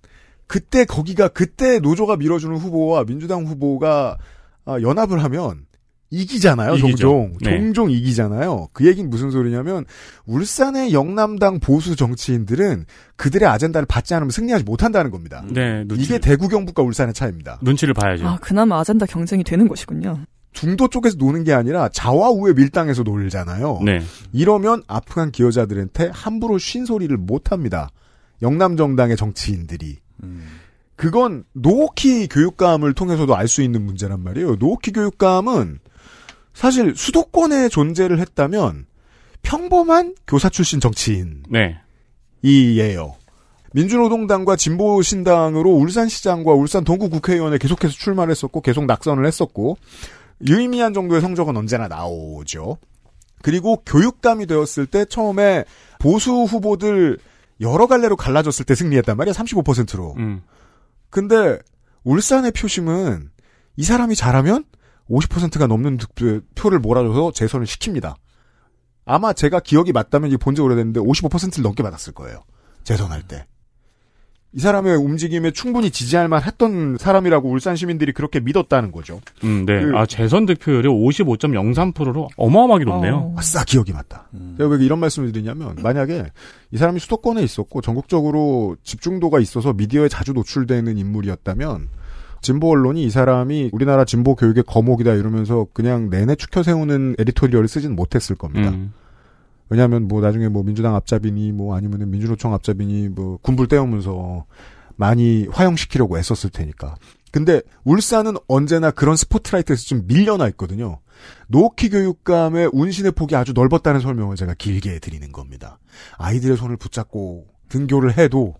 그때 거기가 그때 노조가 밀어주는 후보와 민주당 후보가 아, 연합을 하면 이기잖아요, 이기죠. 종종. 네. 종종 이기잖아요. 그 얘기는 무슨 소리냐면, 울산의 영남당 보수 정치인들은 그들의 아젠다를 받지 않으면 승리하지 못한다는 겁니다. 네, 눈치... 이게 대구 경북과 울산의 차이입니다. 눈치를 봐야죠. 아, 그나마 아젠다 경쟁이 되는 것이군요. 중도 쪽에서 노는 게 아니라 좌와 우의 밀당에서 놀잖아요. 네. 이러면 아프간 기여자들한테 함부로 쉰 소리를 못 합니다. 영남 정당의 정치인들이. 음. 그건 노키 교육감을 통해서도 알 수 있는 문제란 말이에요. 노키 교육감은 사실 수도권에 존재를 했다면 평범한 교사 출신 정치인. 네. 이에요 민주노동당과 진보신당으로 울산시장과 울산 동구국회의원에 계속해서 출마를 했었고 계속 낙선을 했었고 유의미한 정도의 성적은 언제나 나오죠. 그리고 교육감이 되었을 때 처음에 보수 후보들 여러 갈래로 갈라졌을 때 승리했단 말이야 35%로. 음. 근데 울산의 표심은 이 사람이 잘하면 50%가 넘는 표를 몰아줘서 재선을 시킵니다. 아마 제가 기억이 맞다면 이 본지 오래됐는데 55%를 넘게 받았을 거예요. 재선할 때. 이 사람의 움직임에 충분히 지지할 만했던 사람이라고 울산 시민들이 그렇게 믿었다는 거죠. 음, 네. 그, 아 재선 득표율이 55.03%로 어마어마하게 높네요. 어. 아싸 기억이 맞다. 음. 제가 왜 이런 말씀을 드리냐면 만약에 이 사람이 수도권에 있었고 전국적으로 집중도가 있어서 미디어에 자주 노출되는 인물이었다면 진보 언론이 이 사람이 우리나라 진보 교육의 거목이다 이러면서 그냥 내내 축켜 세우는 에디토리얼을 쓰진 못했을 겁니다. 음. 왜냐하면 뭐 나중에 뭐 민주당 앞잡이니 뭐 아니면은 민주노총 앞잡이니 뭐 군불 떼우면서 많이 화형시키려고 애썼을 테니까. 근데 울산은 언제나 그런 스포트라이트에서 좀 밀려나 있거든요. 노키 교육감의 운신의 폭이 아주 넓었다는 설명을 제가 길게 드리는 겁니다. 아이들의 손을 붙잡고 등교를 해도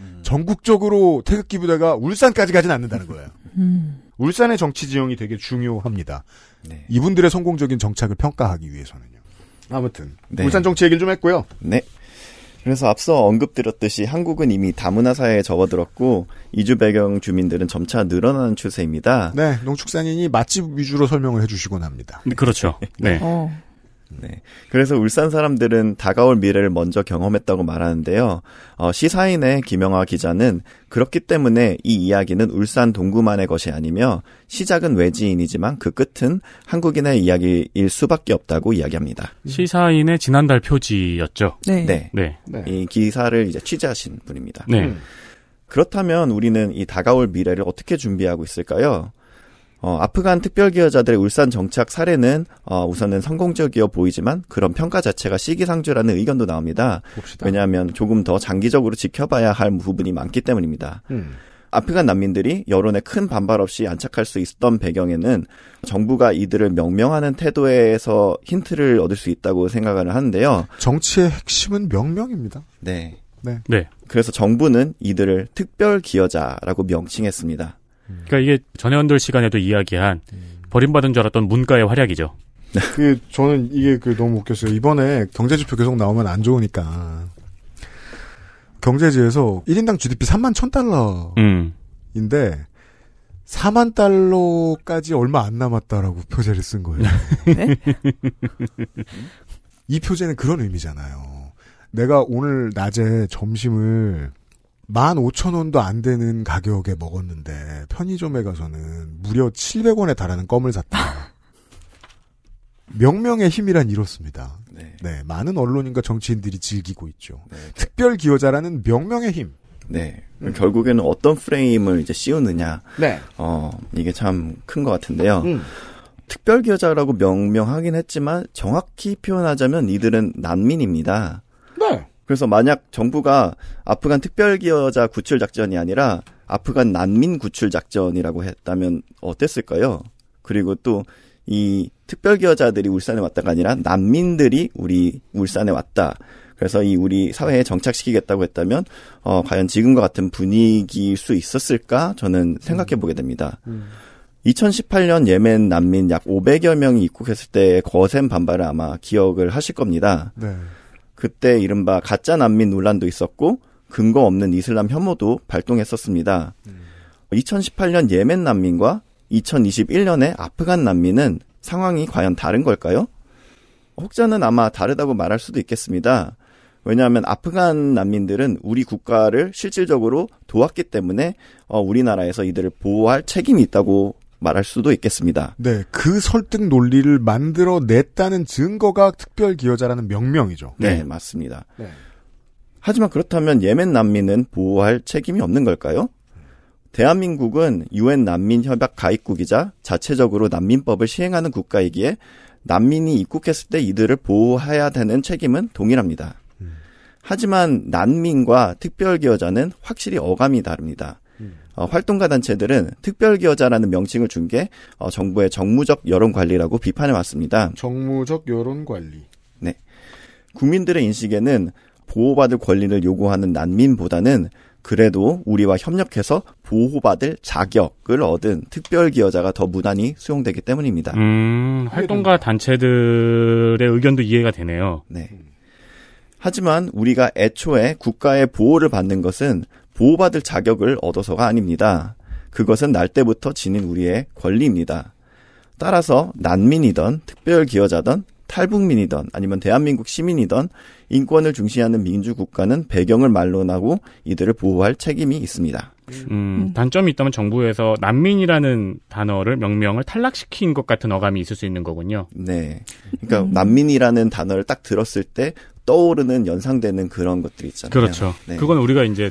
음. 전국적으로 태극기 부대가 울산까지 가진 않는다는 거예요. 음. 울산의 정치 지형이 되게 중요합니다. 네. 이분들의 성공적인 정착을 평가하기 위해서는요. 아무튼 네. 울산 정치 얘기를 좀 했고요. 네. 그래서 앞서 언급드렸듯이 한국은 이미 다문화 사회에 접어들었고 이주 배경 주민들은 점차 늘어나는 추세입니다. 네, 농축산인이 맛집 위주로 설명을 해주시곤 합니다. 네, 그렇죠. 네. 어. 네. 그래서 울산 사람들은 다가올 미래를 먼저 경험했다고 말하는데요. 어, 시사인의 김영하 기자는 그렇기 때문에 이 이야기는 울산 동구만의 것이 아니며 시작은 외지인이지만 그 끝은 한국인의 이야기일 수밖에 없다고 이야기합니다. 음. 시사인의 지난달 표지였죠. 네. 네. 네. 네. 이 기사를 이제 취재하신 분입니다. 네. 음. 그렇다면 우리는 이 다가올 미래를 어떻게 준비하고 있을까요? 어, 아프간 특별기여자들의 울산 정착 사례는 어, 우선은 성공적이어 보이지만 그런 평가 자체가 시기상조라는 의견도 나옵니다. 봅시다. 왜냐하면 조금 더 장기적으로 지켜봐야 할 부분이 많기 때문입니다. 음. 아프간 난민들이 여론에 큰 반발 없이 안착할 수 있었던 배경에는 정부가 이들을 명명하는 태도에서 힌트를 얻을 수 있다고 생각을 하는데요. 정치의 핵심은 명명입니다. 네. 네. 네. 그래서 정부는 이들을 특별 기여자라고 명칭했습니다. 그러니까 이게 전해원돌 시간에도 이야기한 음. 버림받은 줄 알았던 문과의 활약이죠. 네. 그 저는 이게 그 너무 웃겼어요. 이번에 경제지표 계속 나오면 안 좋으니까 경제지에서 1인당 GDP 3만 1000달러인데 음. 4만 달러까지 얼마 안 남았다라고 표제를 쓴 거예요. 네. 이 표제는 그런 의미잖아요. 내가 오늘 낮에 점심을 15,000원도 안 되는 가격에 먹었는데 편의점에 가서는 무려 700원에 달하는 껌을 샀다. 명명의 힘이란 이렇습니다. 네. 네. 많은 언론인과 정치인들이 즐기고 있죠. 네, 네. 특별 기여자라는 명명의 힘. 네. 음. 결국에는 어떤 프레임을 이제 씌우느냐. 네. 어, 이게 참 큰 것 같은데요. 음. 특별 기여자라고 명명하긴 했지만 정확히 표현하자면 이들은 난민입니다. 네. 그래서 만약 정부가 아프간 특별기여자 구출 작전이 아니라 아프간 난민 구출 작전이라고 했다면 어땠을까요? 그리고 또 이 특별기여자들이 울산에 왔다가 아니라 난민들이 우리 울산에 왔다. 그래서 이 우리 사회에 정착시키겠다고 했다면 어 과연 지금과 같은 분위기일 수 있었을까? 저는 생각해 보게 됩니다. 음. 2018년 음. 예멘 난민 약 500여 명이 입국했을 때 거센 반발을 아마 기억을 하실 겁니다. 네. 그때 이른바 가짜 난민 논란도 있었고 근거 없는 이슬람 혐오도 발동했었습니다. 음. 2018년 예멘 난민과 2021년에 아프간 난민은 상황이 과연 다른 걸까요? 혹자는 아마 다르다고 말할 수도 있겠습니다. 왜냐하면 아프간 난민들은 우리 국가를 실질적으로 도왔기 때문에 어, 우리나라에서 이들을 보호할 책임이 있다고 말할 수도 있겠습니다. 네, 그 설득 논리를 만들어냈다는 증거가 특별 기여자라는 명명이죠. 네, 음. 맞습니다. 네. 하지만 그렇다면 예멘 난민은 보호할 책임이 없는 걸까요? 대한민국은 유엔 난민 협약 가입국이자 자체적으로 난민법을 시행하는 국가이기에 난민이 입국했을 때 이들을 보호해야 되는 책임은 동일합니다. 음. 하지만 난민과 특별기여자는 확실히 어감이 다릅니다. 어, 활동가 단체들은 특별기여자라는 명칭을 준게 어, 정부의 정무적 여론관리라고 비판해 왔습니다. 정무적 여론관리. 네. 국민들의 인식에는 보호받을 권리를 요구하는 난민보다는 그래도 우리와 협력해서 보호받을 자격을 얻은 특별기여자가 더 무난히 수용되기 때문입니다. 음, 활동가 단체들의 의견도 이해가 되네요. 네. 하지만 우리가 애초에 국가의 보호를 받는 것은 보호받을 자격을 얻어서가 아닙니다. 그것은 날 때부터 지닌 우리의 권리입니다. 따라서 난민이던 특별기여자던 탈북민이던 아니면 대한민국 시민이던 인권을 중시하는 민주국가는 배경을 말론하고 이들을 보호할 책임이 있습니다. 음, 단점이 있다면 정부에서 난민이라는 단어를 명명을 탈락시킨 것 같은 어감이 있을 수 있는 거군요. 네. 그러니까 음. 난민이라는 단어를 딱 들었을 때 떠오르는 연상되는 그런 것들이 있잖아요. 그렇죠. 네. 그건 우리가 이제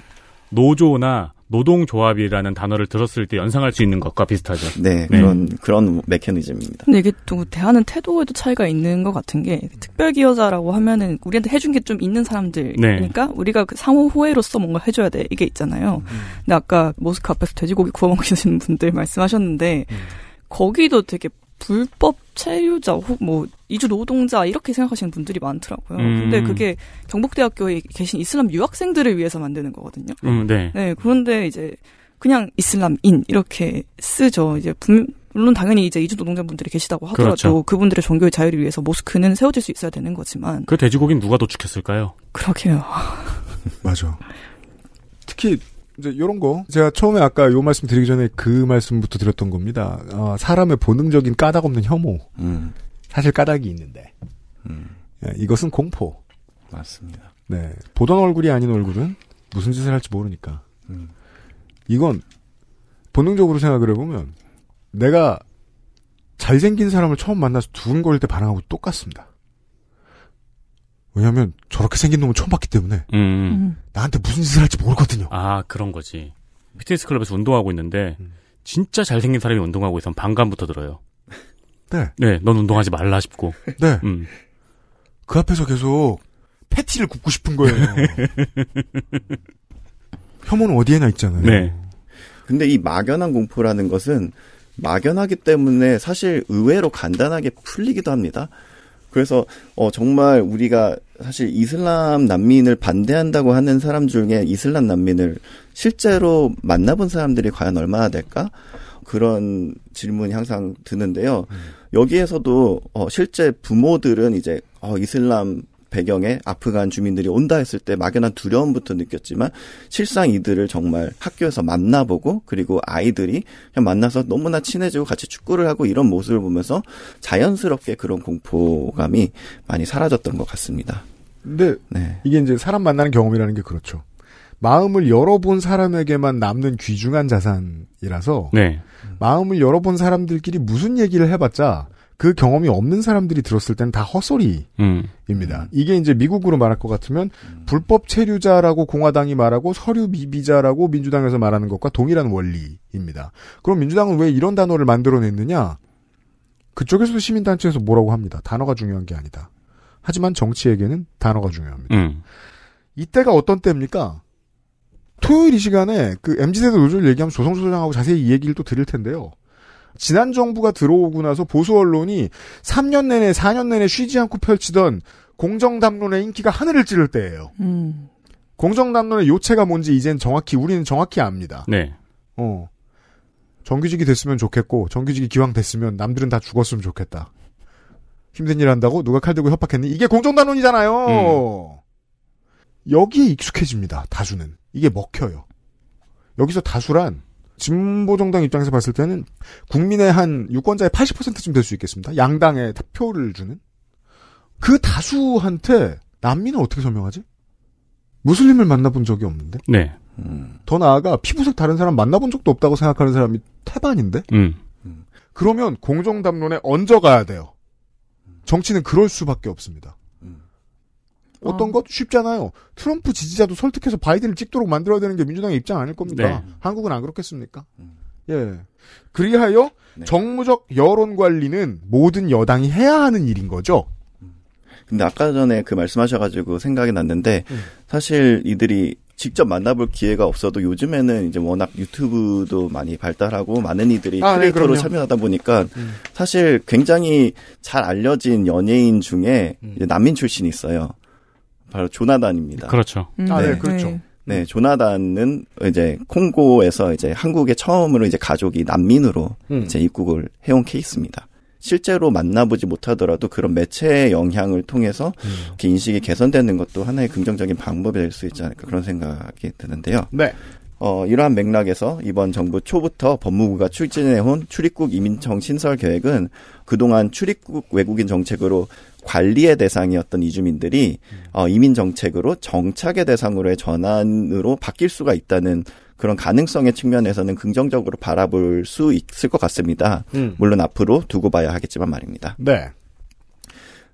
노조나 노동조합이라는 단어를 들었을 때 연상할 수 있는 것과 비슷하죠. 네, 네. 그런 네. 그런 메커니즘입니다. 근데 이게 또 대하는 태도에도 차이가 있는 것 같은 게 특별기여자라고 하면은 우리한테 해준 게 좀 있는 사람들이니까 네. 우리가 그 상호 후회로서 뭔가 해줘야 돼 이게 있잖아요. 음. 근데 아까 모스크 앞에서 돼지고기 구워 먹으시는 분들 말씀하셨는데 음. 거기도 되게 불법 체류자 혹뭐 이주 노동자 이렇게 생각하시는 분들이 많더라고요. 음. 근데 그게 경북대학교에 계신 이슬람 유학생들을 위해서 만드는 거거든요. 음, 네. 네. 그런데 이제 그냥 이슬람인 이렇게 쓰죠. 이제 분, 물론 당연히 이제 이주 노동자분들이 계시다고 하더라도 그렇죠. 그분들의 종교의 자유를 위해서 모스크는 세워질 수 있어야 되는 거지만 그 돼지고기는 누가 도축했을까요? 그러게요. *laughs* 맞아. 특히 이제 이런 거 제가 처음에 아까 요 말씀 드리기 전에 그 말씀부터 드렸던 겁니다. 어, 사람의 본능적인 까닭 없는 혐오. 음. 사실 까닭이 있는데 음. 예, 이것은 공포. 맞습니다. 네 보던 얼굴이 아닌 얼굴은 무슨 짓을 할지 모르니까. 음. 이건 본능적으로 생각을 해보면 내가 잘생긴 사람을 처음 만나서 두근거릴 때 반응하고 똑같습니다. 왜냐하면 저렇게 생긴 놈은 처음 봤기 때문에 음. 나한테 무슨 짓을 할지 모르거든요. 아 그런 거지. 피트니스 클럽에서 운동하고 있는데 음. 진짜 잘생긴 사람이 운동하고 있으면 반감부터 들어요. 네. 네, 넌 운동하지 말라 싶고. 네. 음. 그 앞에서 계속 패티를 굽고 싶은 거예요. *laughs* 혐오는 어디에나 있잖아요. 네. 근데 이 막연한 공포라는 것은 막연하기 때문에 사실 의외로 간단하게 풀리기도 합니다. 그래서 어 정말 우리가 사실 이슬람 난민을 반대한다고 하는 사람 중에 이슬람 난민을 실제로 만나본 사람들이 과연 얼마나 될까? 그런 질문이 항상 드는데요. 음. 여기에서도 어 실제 부모들은 이제 어 이슬람 배경에 아프간 주민들이 온다 했을 때 막연한 두려움부터 느꼈지만 실상 이들을 정말 학교에서 만나보고 그리고 아이들이 그냥 만나서 너무나 친해지고 같이 축구를 하고 이런 모습을 보면서 자연스럽게 그런 공포감이 많이 사라졌던 것 같습니다. 근데 네. 이게 이제 사람 만나는 경험이라는 게 그렇죠. 마음을 열어본 사람에게만 남는 귀중한 자산이라서 네. 마음을 열어본 사람들끼리 무슨 얘기를 해봤자 그 경험이 없는 사람들이 들었을 때는 다 헛소리입니다. 음. 이게 이제 미국으로 말할 것 같으면 음. 불법 체류자라고 공화당이 말하고 서류 미비자라고 민주당에서 말하는 것과 동일한 원리입니다. 그럼 민주당은 왜 이런 단어를 만들어냈느냐? 그쪽에서도 시민단체에서 뭐라고 합니다. 단어가 중요한 게 아니다. 하지만 정치에게는 단어가 중요합니다. 음. 이때가 어떤 때입니까? 토요일 이 시간에 그 MZ세대 노조를 얘기하면 조성소장하고 자세히 이 얘기를 또 드릴 텐데요. 지난 정부가 들어오고 나서 보수 언론이 3년 내내 4년 내내 쉬지 않고 펼치던 공정담론의 인기가 하늘을 찌를 때예요. 음. 공정담론의 요체가 뭔지 이젠 정확히 우리는 정확히 압니다. 네. 어. 정규직이 됐으면 좋겠고 정규직이 기왕 됐으면 남들은 다 죽었으면 좋겠다. 힘든 일 한다고 누가 칼 들고 협박했니? 이게 공정단론이잖아요. 음. 여기에 익숙해집니다. 다수는 이게 먹혀요. 여기서 다수란 진보정당 입장에서 봤을 때는 국민의 한 유권자의 80%쯤 될 수 있겠습니다. 양당에 표를 주는 그 다수한테 난민을 어떻게 설명하지? 무슬림을 만나본 적이 없는데. 네. 음. 더 나아가 피부색 다른 사람 만나본 적도 없다고 생각하는 사람이 태반인데. 음. 그러면 공정담론에 얹어가야 돼요. 정치는 그럴 수밖에 없습니다. 어. 어떤 어. 것 쉽잖아요. 트럼프 지지자도 설득해서 바이든을 찍도록 만들어야 되는 게 민주당의 입장 아닐 겁니까? 네. 한국은 안 그렇겠습니까? 음. 예. 그리하여 네. 정무적 여론 관리는 모든 여당이 해야 하는 일인 거죠. 음. 근데 아까 전에 그 말씀하셔가지고 생각이 났는데 음. 사실 이들이 직접 만나볼 기회가 없어도 요즘에는 이제 워낙 유튜브도 많이 발달하고 많은 이들이 아, 네, 크리에이터로 네, 참여하다 보니까 사실 굉장히 잘 알려진 연예인 중에 난민 출신이 있어요. 바로 조나단입니다. 그렇죠. 음. 아, 네, 네, 그렇죠. 네, 네, 조나단은 이제 콩고에서 이제 한국에 처음으로 이제 가족이 난민으로 음. 이제 입국을 해온 케이스입니다. 실제로 만나보지 못하더라도 그런 매체의 영향을 통해서 음. 이렇게 인식이 개선되는 것도 하나의 긍정적인 방법이 될 수 있지 않을까 그런 생각이 드는데요. 네. 어, 이러한 맥락에서 이번 정부 초부터 법무부가 추진해온 출입국 이민청 신설 계획은 그동안 출입국 외국인 정책으로 관리의 대상이었던 이주민들이 어, 이민 정책으로 정착의 대상으로의 전환으로 바뀔 수가 있다는 그런 가능성의 측면에서는 긍정적으로 바라볼 수 있을 것 같습니다. 음. 물론 앞으로 두고 봐야 하겠지만 말입니다. 네.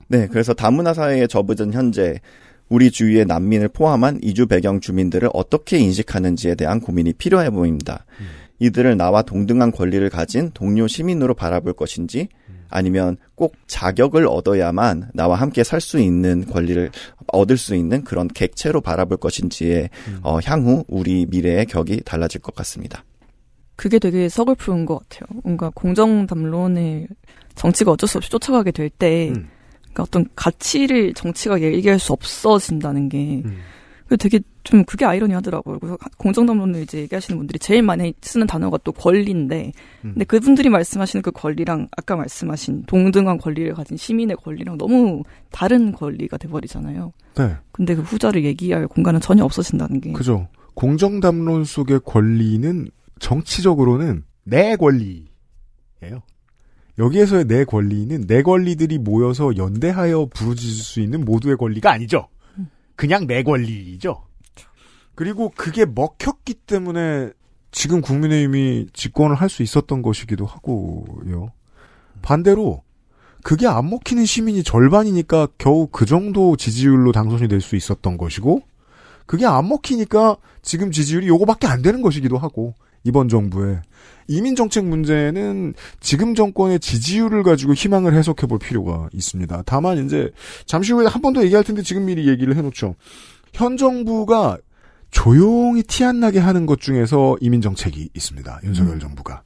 네, 그래서 다문화 사회에 접어든 현재 우리 주위의 난민을 포함한 이주 배경 주민들을 어떻게 인식하는지에 대한 고민이 필요해 보입니다. 음. 이들을 나와 동등한 권리를 가진 동료 시민으로 바라볼 것인지 아니면 꼭 자격을 얻어야만 나와 함께 살 수 있는 권리를 얻을 수 있는 그런 객체로 바라볼 것인지에 음. 어, 향후 우리 미래의 격이 달라질 것 같습니다. 그게 되게 서글픈 것 같아요. 뭔가 공정 담론에 정치가 어쩔 수 없이 쫓아가게 될때 음. 그러니까 어떤 가치를 정치가 얘기할 수 없어진다는 게 음. 되게 좀 그게 아이러니하더라고요. 그래서 공정담론을 이제 얘기하시는 분들이 제일 많이 쓰는 단어가 또 권리인데, 음. 근데 그분들이 말씀하시는 그 권리랑 아까 말씀하신 동등한 권리를 가진 시민의 권리랑 너무 다른 권리가 돼버리잖아요. 네. 근데 그 후자를 얘기할 공간은 전혀 없어진다는 게. 그죠. 공정담론 속의 권리는 정치적으로는 내 권리예요. 여기에서의 내 권리는 내 권리들이 모여서 연대하여 부르짖을 수 있는 모두의 권리가 아니죠. 그냥 내 권리죠. 그리고 그게 먹혔기 때문에 지금 국민의힘이 집권을 할 수 있었던 것이기도 하고요. 반대로 그게 안 먹히는 시민이 절반이니까 겨우 그 정도 지지율로 당선이 될 수 있었던 것이고 그게 안 먹히니까 지금 지지율이 요거밖에 안 되는 것이기도 하고 이번 정부에 이민 정책 문제는 지금 정권의 지지율을 가지고 희망을 해석해 볼 필요가 있습니다. 다만 이제 잠시 후에 한 번 더 얘기할 텐데 지금 미리 얘기를 해 놓죠. 현 정부가 조용히 티 안 나게 하는 것 중에서 이민 정책이 있습니다. 윤석열 음. 정부가.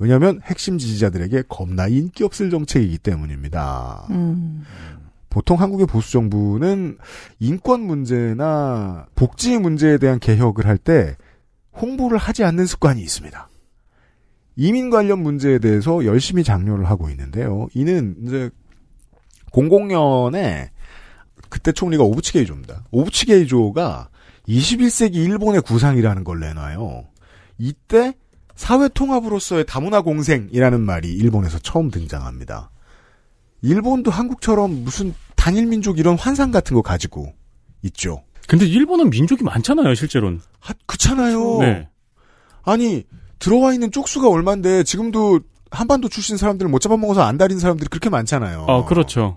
왜냐하면 핵심 지지자들에게 겁나 인기 없을 정책이기 때문입니다. 음. 보통 한국의 보수 정부는 인권 문제나 복지 문제에 대한 개혁을 할 때 홍보를 하지 않는 습관이 있습니다. 이민 관련 문제에 대해서 열심히 장려를 하고 있는데요. 이는 이제 00년에 그때 총리가 오부치게이조입니다. 오부치게이조가 21세기 일본의 구상이라는 걸 내놔요. 이때 사회 통합으로서의 다문화 공생이라는 말이 일본에서 처음 등장합니다. 일본도 한국처럼 무슨 단일 민족 이런 환상 같은 거 가지고 있죠. 근데 일본은 민족이 많잖아요, 실제로는. 아, 그렇잖아요. 네. 아니 들어와 있는 쪽수가 얼만데 지금도 한반도 출신 사람들 을못 잡아먹어서 안달인 사람들이 그렇게 많잖아요. 어, 그렇죠.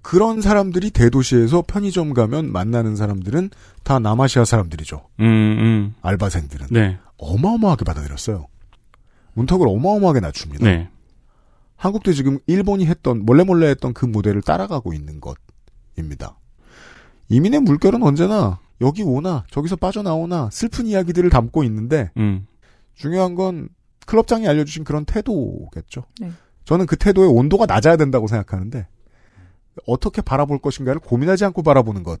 그런 사람들이 대도시에서 편의점 가면 만나는 사람들은 다 남아시아 사람들이죠. 음, 음. 알바생들은. 네. 어마어마하게 받아들였어요. 문턱을 어마어마하게 낮춥니다. 네. 한국도 지금 일본이 했던, 몰래몰래 몰래 했던 그 모델을 따라가고 있는 것입니다. 이민의 물결은 언제나 여기 오나 저기서 빠져나오나 슬픈 이야기들을 담고 있는데 음. 중요한 건 클럽장이 알려주신 그런 태도겠죠. 네. 저는 그 태도의 온도가 낮아야 된다고 생각하는데 어떻게 바라볼 것인가를 고민하지 않고 바라보는 것.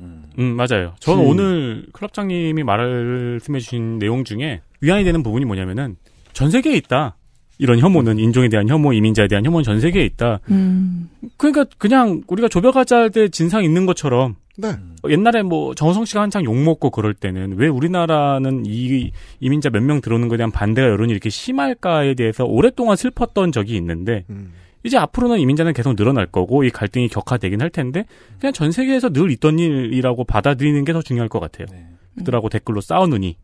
음, 음 맞아요. 저는 음. 오늘 클럽장님이 말씀해주신 내용 중에 위안이 되는 부분이 뭐냐면은 전 세계에 있다. 이런 혐오는 인종에 대한 혐오, 이민자에 대한 혐오는 전 세계에 있다. 음. 그러니까 그냥 우리가 조별과자 때 진상 있는 것처럼 네. 어, 옛날에 뭐 정우성 씨가 한창 욕먹고 그럴 때는 왜 우리나라는 이 이민자 몇 명 들어오는 거에 대한 반대가 여론이 이렇게 심할까에 대해서 오랫동안 슬펐던 적이 있는데 음. 이제 앞으로는 이민자는 계속 늘어날 거고 이 갈등이 격화되긴 할 텐데 그냥 전 세계에서 늘 있던 일이라고 받아들이는 게 더 중요할 것 같아요. 네. 그들하고 음. 댓글로 싸우느니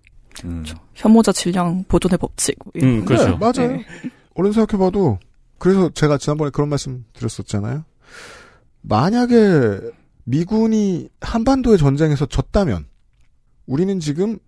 음. 그렇죠. 혐오자 질량 보존의 법칙. 음, 그렇죠. 네, 맞아요. 네. *laughs* 얼른 생각해봐도 그래서 제가 지난번에 그런 말씀 드렸었잖아요. 만약에 미군이 한반도의 전쟁에서 졌다면 우리는 지금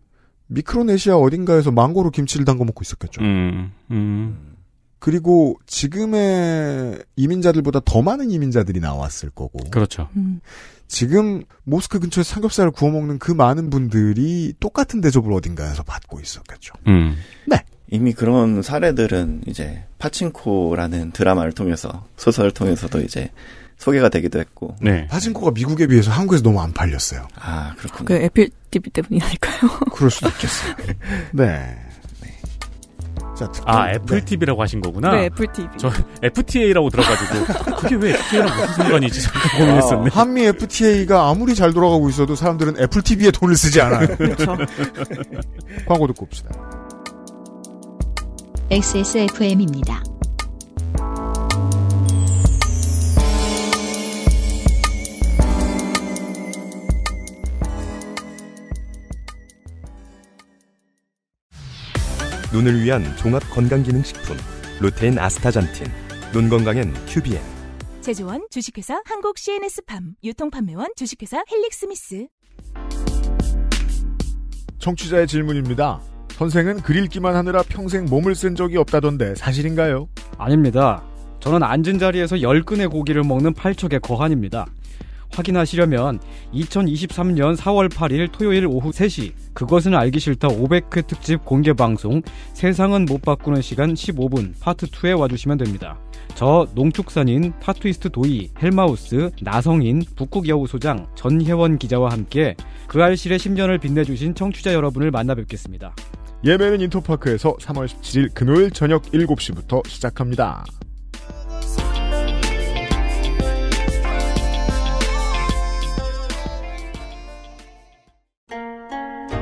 미크로네시아 어딘가에서 망고로 김치를 담궈 먹고 있었겠죠. 음, 음. 그리고 지금의 이민자들보다 더 많은 이민자들이 나왔을 거고. 그렇죠. 음. 지금 모스크 근처에 삼겹살을 구워 먹는 그 많은 분들이 똑같은 대접을 어딘가에서 받고 있었겠죠. 음. 네. 이미 그런 사례들은 이제 파친코라는 드라마를 통해서 소설을 통해서도 이제 소개가 되기도 했고. 네. 파진코가 미국에 비해서 한국에서 너무 안 팔렸어요. 아, 그렇군요. 그 애플 TV 때문이 아닐까요? *laughs* 그럴 수도 있겠어요. *laughs* 네. 네. 아, 애플 네. TV라고 하신 거구나. 네, 애플 TV. 저 FTA라고 들어가지고 그게 왜 FTA랑 무슨 상관이지 잠깐 고민했었네. 아, 한미 FTA가 아무리 잘 돌아가고 있어도 사람들은 애플 TV에 돈을 쓰지 않아요. *laughs* 그렇죠. 광고 듣고 옵시다. XSFM입니다. 눈을 위한 종합 건강기능식품 루테인 아스타잔틴 눈 건강엔 큐비엔 제조원 주식회사 한국 CNS팜 유통판매원 주식회사 헬릭스미스 청취자의 질문입니다. 선생은 글 읽기만 하느라 평생 몸을 쓴 적이 없다던데 사실인가요? 아닙니다. 저는 앉은 자리에서 10근의 고기를 먹는 팔척의 거한입니다. 확인하시려면 2023년 4월 8일 토요일 오후 3시 그것은 알기 싫다 500회 특집 공개 방송 세상은 못 바꾸는 시간 15분 파트 2에 와주시면 됩니다. 저 농축산인 파투이스트 도이 헬마우스 나성인 북극여우 소장 전혜원 기자와 함께 그 알실의 10년을 빛내주신 청취자 여러분을 만나 뵙겠습니다. 예매는 인터파크에서 3월 17일 금요일 저녁 7시부터 시작합니다.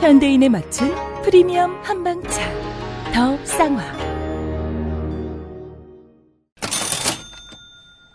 현대인에 맞춘 프리미엄 한방차 더 쌍화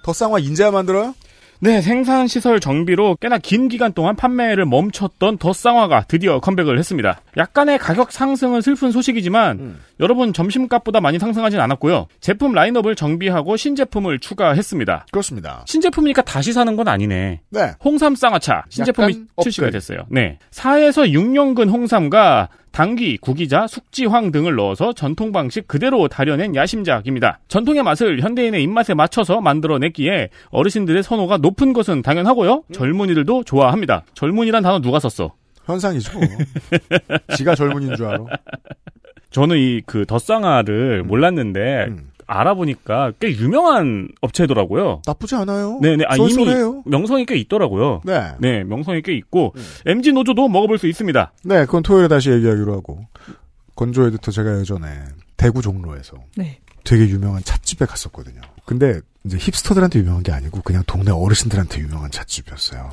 더 쌍화 인재야 만들어요? 네, 생산시설 정비로 꽤나 긴 기간 동안 판매를 멈췄던 더 쌍화가 드디어 컴백을 했습니다. 약간의 가격 상승은 슬픈 소식이지만, 음. 여러분 점심값보다 많이 상승하진 않았고요. 제품 라인업을 정비하고 신제품을 추가했습니다. 그렇습니다. 신제품이니까 다시 사는 건 아니네. 네. 홍삼 쌍화차 신제품이 출시가 됐어요. 네. 4에서 6년근 홍삼과 당귀, 구기자, 숙지황 등을 넣어서 전통 방식 그대로 다려낸 야심작입니다. 전통의 맛을 현대인의 입맛에 맞춰서 만들어냈기에 어르신들의 선호가 높은 것은 당연하고요. 음. 젊은이들도 좋아합니다. 젊은이란 단어 누가 썼어? 현상이죠. 지가 젊은인 줄 알아. *laughs* 저는 이그 덧상아를 음. 몰랐는데 음. 알아보니까 꽤 유명한 업체더라고요. 나쁘지 않아요. 네네. 아, 이미 명성이 꽤 있더라고요. 네. 네, 명성이 꽤 있고 음. MG 노조도 먹어볼 수 있습니다. 네, 그건 토요일에 다시 얘기하기로 하고 건조 에디터 제가 예전에 대구 종로에서 네. 되게 유명한 찻집에 갔었거든요. 근데 이제 힙스터들한테 유명한 게 아니고 그냥 동네 어르신들한테 유명한 찻집이었어요.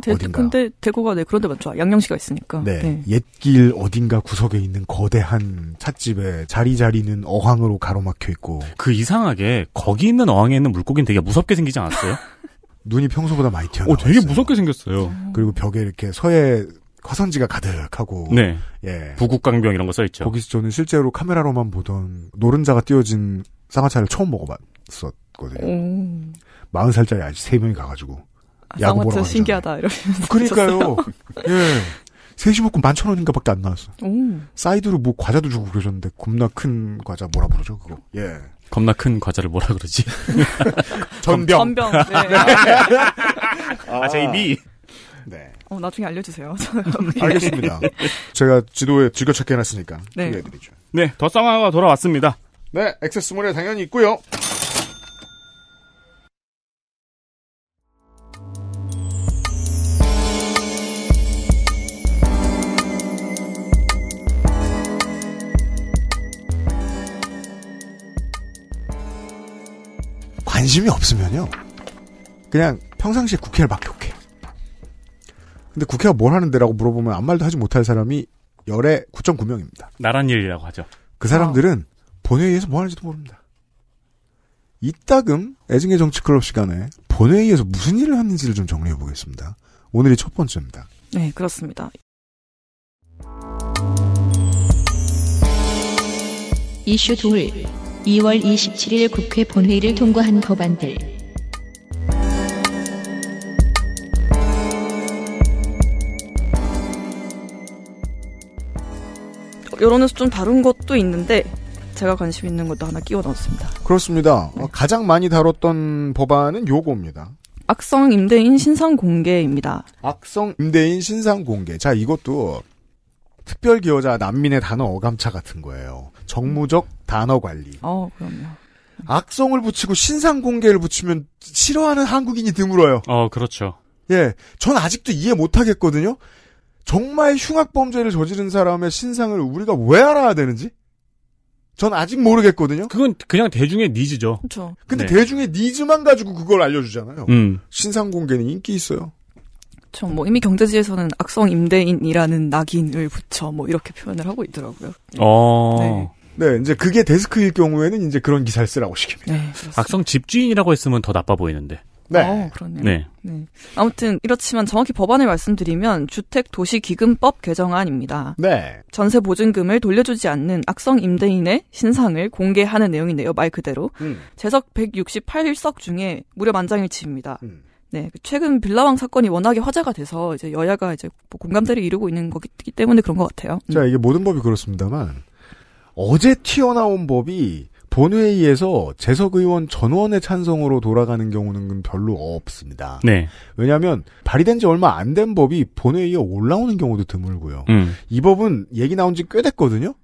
데, 어딘가. 근데 대구가 네 그런데 맞죠. 양양시가 있으니까. 네, 네. 옛길 어딘가 구석에 있는 거대한 찻집에 자리 자리는 어항으로 가로막혀 있고. 그 이상하게 거기 있는 어항에 있는 물고기는 되게 무섭게 생기지 않았어요? *laughs* 눈이 평소보다 많이 튀어나와. 어, 되게 있어요. 무섭게 생겼어요. 음. 그리고 벽에 이렇게 서해 화산지가 가득하고 네. 예. 부국강병 이런 거 써 있죠. 거기서 저는 실제로 카메라로만 보던 노른자가 띄워진 쌍화차를 처음 먹어봤었거든요. 마흔 살짜리 아직 세 명이 가가지고 아, 야구 보러 가죠. 신기하다 이러면서. 그러니까요. *laughs* 예. 세시 먹고 만천 원인가 밖에 안 나왔어. 오. 사이드로 뭐 과자도 주고 그러셨는데, 겁나 큰 과자 뭐라 그러죠, 그거. 예. 겁나 큰 과자를 뭐라 그러지? *laughs* 전병. 전병. *laughs* 네. 네. 아, 제이미. 아, 네. 어, 나중에 알려주세요. 예. 알겠습니다. 제가 지도에 즐겨찾기 해놨으니까. 네. 소개해드리죠. 네, 더 쌍화가 돌아왔습니다. 네, 액세스몰에 당연히 있고요. 관심이 없으면요. 그냥 평상시에 국회를 막욕게요 근데 국회가 뭘 하는데라고 물어보면 아무 말도 하지 못할 사람이 열에 9.9명입니다. 나란 일이라고 하죠. 그 사람들은 본회의에서 뭐 하는지도 모릅니다. 이따금 애증의 정치 클럽 시간에 본회의에서 무슨 일을 하는지를 좀 정리해 보겠습니다. 오늘이 첫 번째입니다. 네, 그렇습니다. 2슈 둘 2월 27일 국회 본회의를 통과한 법안들 여론에서 좀 다른 것도 있는데 제가 관심 있는 것도 하나 끼워 넣었습니다. 그렇습니다. 네. 가장 많이 다뤘던 법안은 요거니다 악성 임대인 신상 공개입니다. 악성 임대인 신상 공개. 자, 이것도 특별기여자 난민의 단어 어감차 같은 거예요. 정무적 음. 단어 관리. 어, 그럼요. 악성을 붙이고 신상 공개를 붙이면 싫어하는 한국인이 드물어요. 어, 그렇죠. 예. 전 아직도 이해 못 하겠거든요. 정말 흉악 범죄를 저지른 사람의 신상을 우리가 왜 알아야 되는지? 전 아직 모르겠거든요. 그건 그냥 대중의 니즈죠. 그렇 근데 네. 대중의 니즈만 가지고 그걸 알려주잖아요. 음. 신상 공개는 인기 있어요. 그렇죠. 뭐 이미 경제지에서는 악성 임대인이라는 낙인을 붙여 뭐 이렇게 표현을 하고 있더라고요. 어. 네. 네, 이제 그게 데스크일 경우에는 이제 그런 기사를 쓰라고 시킵니다. 네, 악성 집주인이라고 했으면 더 나빠 보이는데. 네. 어, 그러네요. 네. 네. 아무튼 이렇지만 정확히 법안을 말씀드리면 주택도시기금법 개정안입니다. 네. 전세 보증금을 돌려주지 않는 악성 임대인의 신상을 공개하는 내용인데요. 말 그대로 음. 재석 168석 중에 무려 만장일치입니다. 음. 네, 그 최근 빌라왕 사건이 워낙에 화제가 돼서 이제 여야가 이제 뭐 공감대를 이루고 있는 거기 때문에 그런 것 같아요. 음. 자, 이게 모든 법이 그렇습니다만 어제 튀어나온 법이 본회의에서 재석 의원 전원의 찬성으로 돌아가는 경우는 별로 없습니다. 네. 왜냐하면 발의된 지 얼마 안 된 법이 본회의에 올라오는 경우도 드물고요. 음. 이 법은 얘기 나온 지 꽤 됐거든요.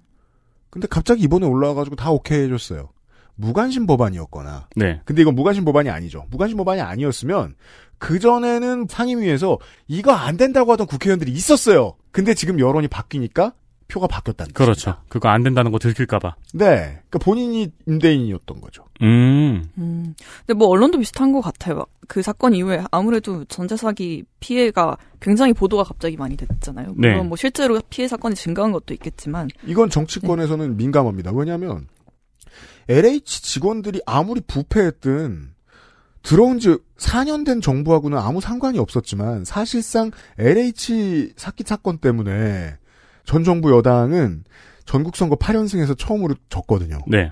근데 갑자기 이번에 올라와가지고 다 오케이 해줬어요. 무관심 법안이었거나. 네. 근데 이건 무관심 법안이 아니죠. 무관심 법안이 아니었으면 그전에는 상임위에서 이거 안 된다고 하던 국회의원들이 있었어요. 근데 지금 여론이 바뀌니까 표가 바뀌었다는 거죠. 그렇죠. 뜻입니다. 그거 안 된다는 거 들킬까봐. 네. 그러니까 본인이 임대인이었던 거죠. 음. 음. 근데 뭐 언론도 비슷한 것 같아요. 그 사건 이후에 아무래도 전자사기 피해가 굉장히 보도가 갑자기 많이 됐잖아요. 물론 네. 뭐 실제로 피해 사건이 증가한 것도 있겠지만. 이건 정치권에서는 네. 민감합니다. 왜냐하면 LH 직원들이 아무리 부패했든 들어온 지 4년 된 정부하고는 아무 상관이 없었지만 사실상 LH 사기 사건 때문에 전 정부 여당은 전국선거 8연승에서 처음으로 졌거든요. 네.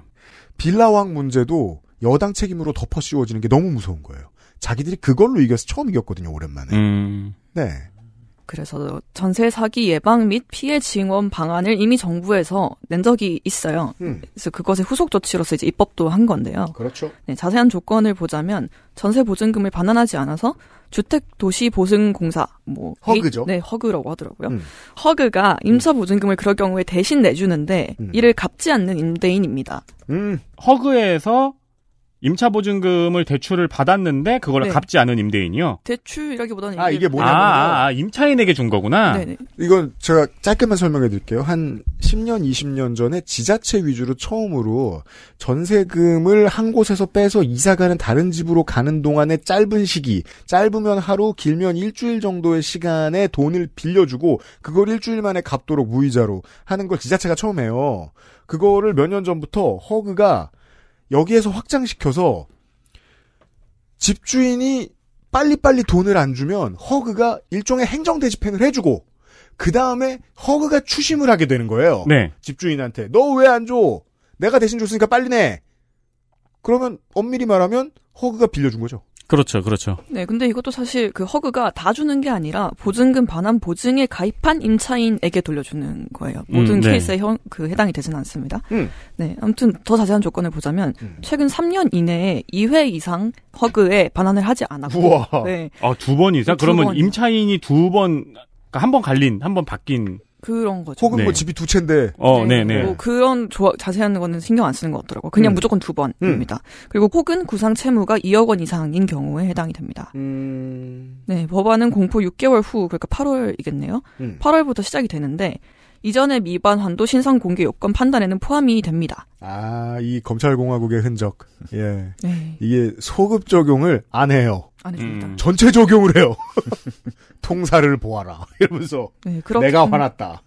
빌라왕 문제도 여당 책임으로 덮어 씌워지는 게 너무 무서운 거예요. 자기들이 그걸로 이겨서 처음 이겼거든요, 오랜만에. 음... 네. 그래서 전세 사기 예방 및 피해 증원 방안을 이미 정부에서 낸 적이 있어요. 음. 그래서 그것의 후속 조치로서 이제 입법도 한 건데요. 그렇죠. 네, 자세한 조건을 보자면 전세 보증금을 반환하지 않아서 주택 도시 보증 공사 뭐 허그죠. 네, 허그라고 하더라고요. 음. 허그가 임차 보증금을 그럴 경우에 대신 내주는데 음. 이를 갚지 않는 임대인입니다. 음. 허그에서 임차 보증금을 대출을 받았는데 그걸 네. 갚지 않은 임대인이요. 대출이라기보다는 아 이게 뭐냐면 아, 아, 아, 임차인에게 준 거구나. 네네. 이건 제가 짧게만 설명해 드릴게요. 한 10년, 20년 전에 지자체 위주로 처음으로 전세금을 한 곳에서 빼서 이사가는 다른 집으로 가는 동안의 짧은 시기, 짧으면 하루, 길면 일주일 정도의 시간에 돈을 빌려주고 그걸 일주일 만에 갚도록 무이자로 하는 걸 지자체가 처음 해요. 그거를 몇 년 전부터 허그가 여기에서 확장시켜서 집주인이 빨리빨리 돈을 안 주면 허그가 일종의 행정 대집행을 해주고 그 다음에 허그가 추심을 하게 되는 거예요. 네. 집주인한테 너 왜 안 줘? 내가 대신 줬으니까 빨리 내. 그러면 엄밀히 말하면 허그가 빌려준 거죠. 그렇죠, 그렇죠. 네, 근데 이것도 사실 그 허그가 다 주는 게 아니라 보증금 반환 보증에 가입한 임차인에게 돌려주는 거예요. 음, 모든 음, 네. 케이스에 형, 그 해당이 되지는 않습니다. 음. 네, 아무튼 더 자세한 조건을 보자면 음. 최근 3년 이내에 2회 이상 허그에 반환을 하지 않았고, 우와. 네, 아두 번 이상 네, 두 그러면 번 임차인이 두 번, 까한번 그러니까 갈린, 한 번 바뀐. 그런 거죠. 혹은 뭐 네. 뭐 집이 두 채인데. 어, 네, 네. 네. 뭐 그런 조화, 자세한 거는 신경 안 쓰는 것 같더라고요. 그냥 음. 무조건 두 번입니다. 음. 그리고 혹은 구상 채무가 2억 원 이상인 경우에 해당이 됩니다. 음. 네, 법안은 공포 6개월 후, 그러니까 8월이겠네요. 8월부터 음. 시작이 되는데, 이전에 미반 환도 신상 공개 요건 판단에는 포함이 됩니다. 아, 이 검찰공화국의 흔적. *laughs* 예. 네. 이게 소급 적용을 안 해요. 안 해줍니다. 음. 전체 적용을 해요. *laughs* 통사를 보아라 *laughs* 이러면서 네, 그렇게, 내가 화났다.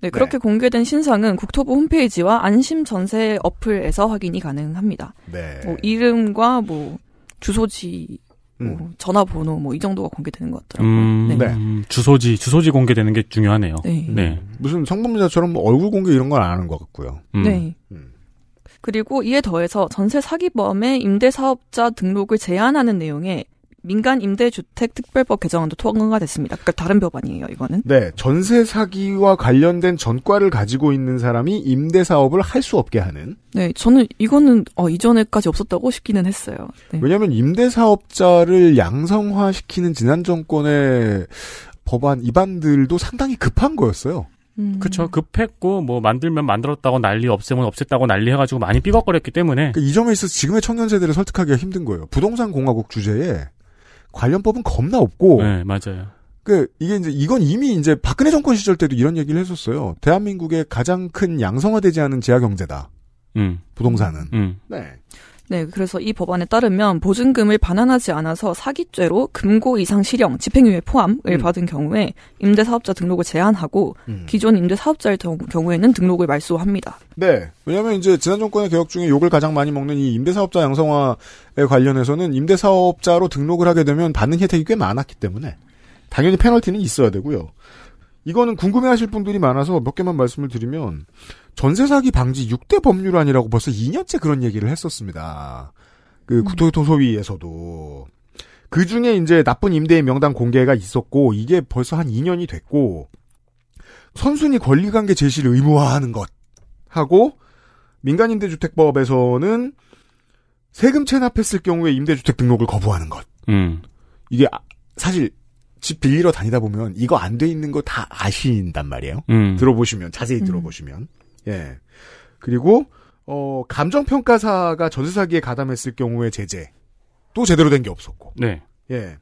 네, 그렇게 네. 공개된 신상은 국토부 홈페이지와 안심 전세 어플에서 확인이 가능합니다. 네. 뭐 이름과 뭐 주소지 뭐 음. 전화번호 뭐 이 정도가 공개되는 것 같더라고요. 음, 네. 네. 주소지 주소지 공개되는 게 중요하네요. 네. 네. 무슨 성범죄처럼 뭐 얼굴 공개 이런 건 안 하는 것 같고요. 음. 네. 음. 그리고 이에 더해서 전세 사기범의 임대사업자 등록을 제한하는 내용의 민간 임대주택 특별법 개정안도 통과됐습니다. 가 그러니까 다른 법안이에요, 이거는. 네, 전세 사기와 관련된 전과를 가지고 있는 사람이 임대 사업을 할 수 없게 하는. 네, 저는 이거는 어, 이전에까지 없었다고 싶기는 했어요. 네. 왜냐하면 임대 사업자를 양성화시키는 지난 정권의 법안 입안들도 상당히 급한 거였어요. 음. 그렇죠. 급했고 뭐 만들면 만들었다고 난리, 없애면 없앴다고 난리 해가지고 많이 삐걱거렸기 때문에 그러니까 이 점에 있어서 지금의 청년 세대를 설득하기가 힘든 거예요. 부동산 공화국 주제에 관련 법은 겁나 없고. 네, 맞아요. 그 이게 이제 이건 이미 이제 박근혜 정권 시절 때도 이런 얘기를 했었어요. 대한민국의 가장 큰 양성화되지 않은 지하 경제다. 음. 부동산은. 음. 네. 네, 그래서 이 법안에 따르면 보증금을 반환하지 않아서 사기죄로 금고 이상 실형, 집행유예 포함을 음. 받은 경우에 임대사업자 등록을 제한하고 음. 기존 임대사업자의 경우에는 등록을 말소합니다. 네, 왜냐하면 이제 지난 정권의 개혁 중에 욕을 가장 많이 먹는 이 임대사업자 양성화에 관련해서는 임대사업자로 등록을 하게 되면 받는 혜택이 꽤 많았기 때문에 당연히 페널티는 있어야 되고요. 이거는 궁금해하실 분들이 많아서 몇 개만 말씀을 드리면 전세 사기 방지 6대 법률안이라고 벌써 2년째 그런 얘기를 했었습니다. 그 음. 국토교통소위에서도 그 중에 이제 나쁜 임대인 명단 공개가 있었고 이게 벌써 한 2년이 됐고 선순위 권리관계 제시를 의무화하는 것 하고 민간임대주택법에서는 세금 체납했을 경우에 임대주택 등록을 거부하는 것. 음. 이게 아, 사실 집 빌리러 다니다 보면 이거 안 돼 있는 거 다 아신단 말이에요. 음. 들어보시면 자세히 음. 들어보시면 음. 예. 그리고 어 감정 평가사가 전세 사기에 가담했을 경우에 제재 또 제대로 된 게 없었고. 네. 예.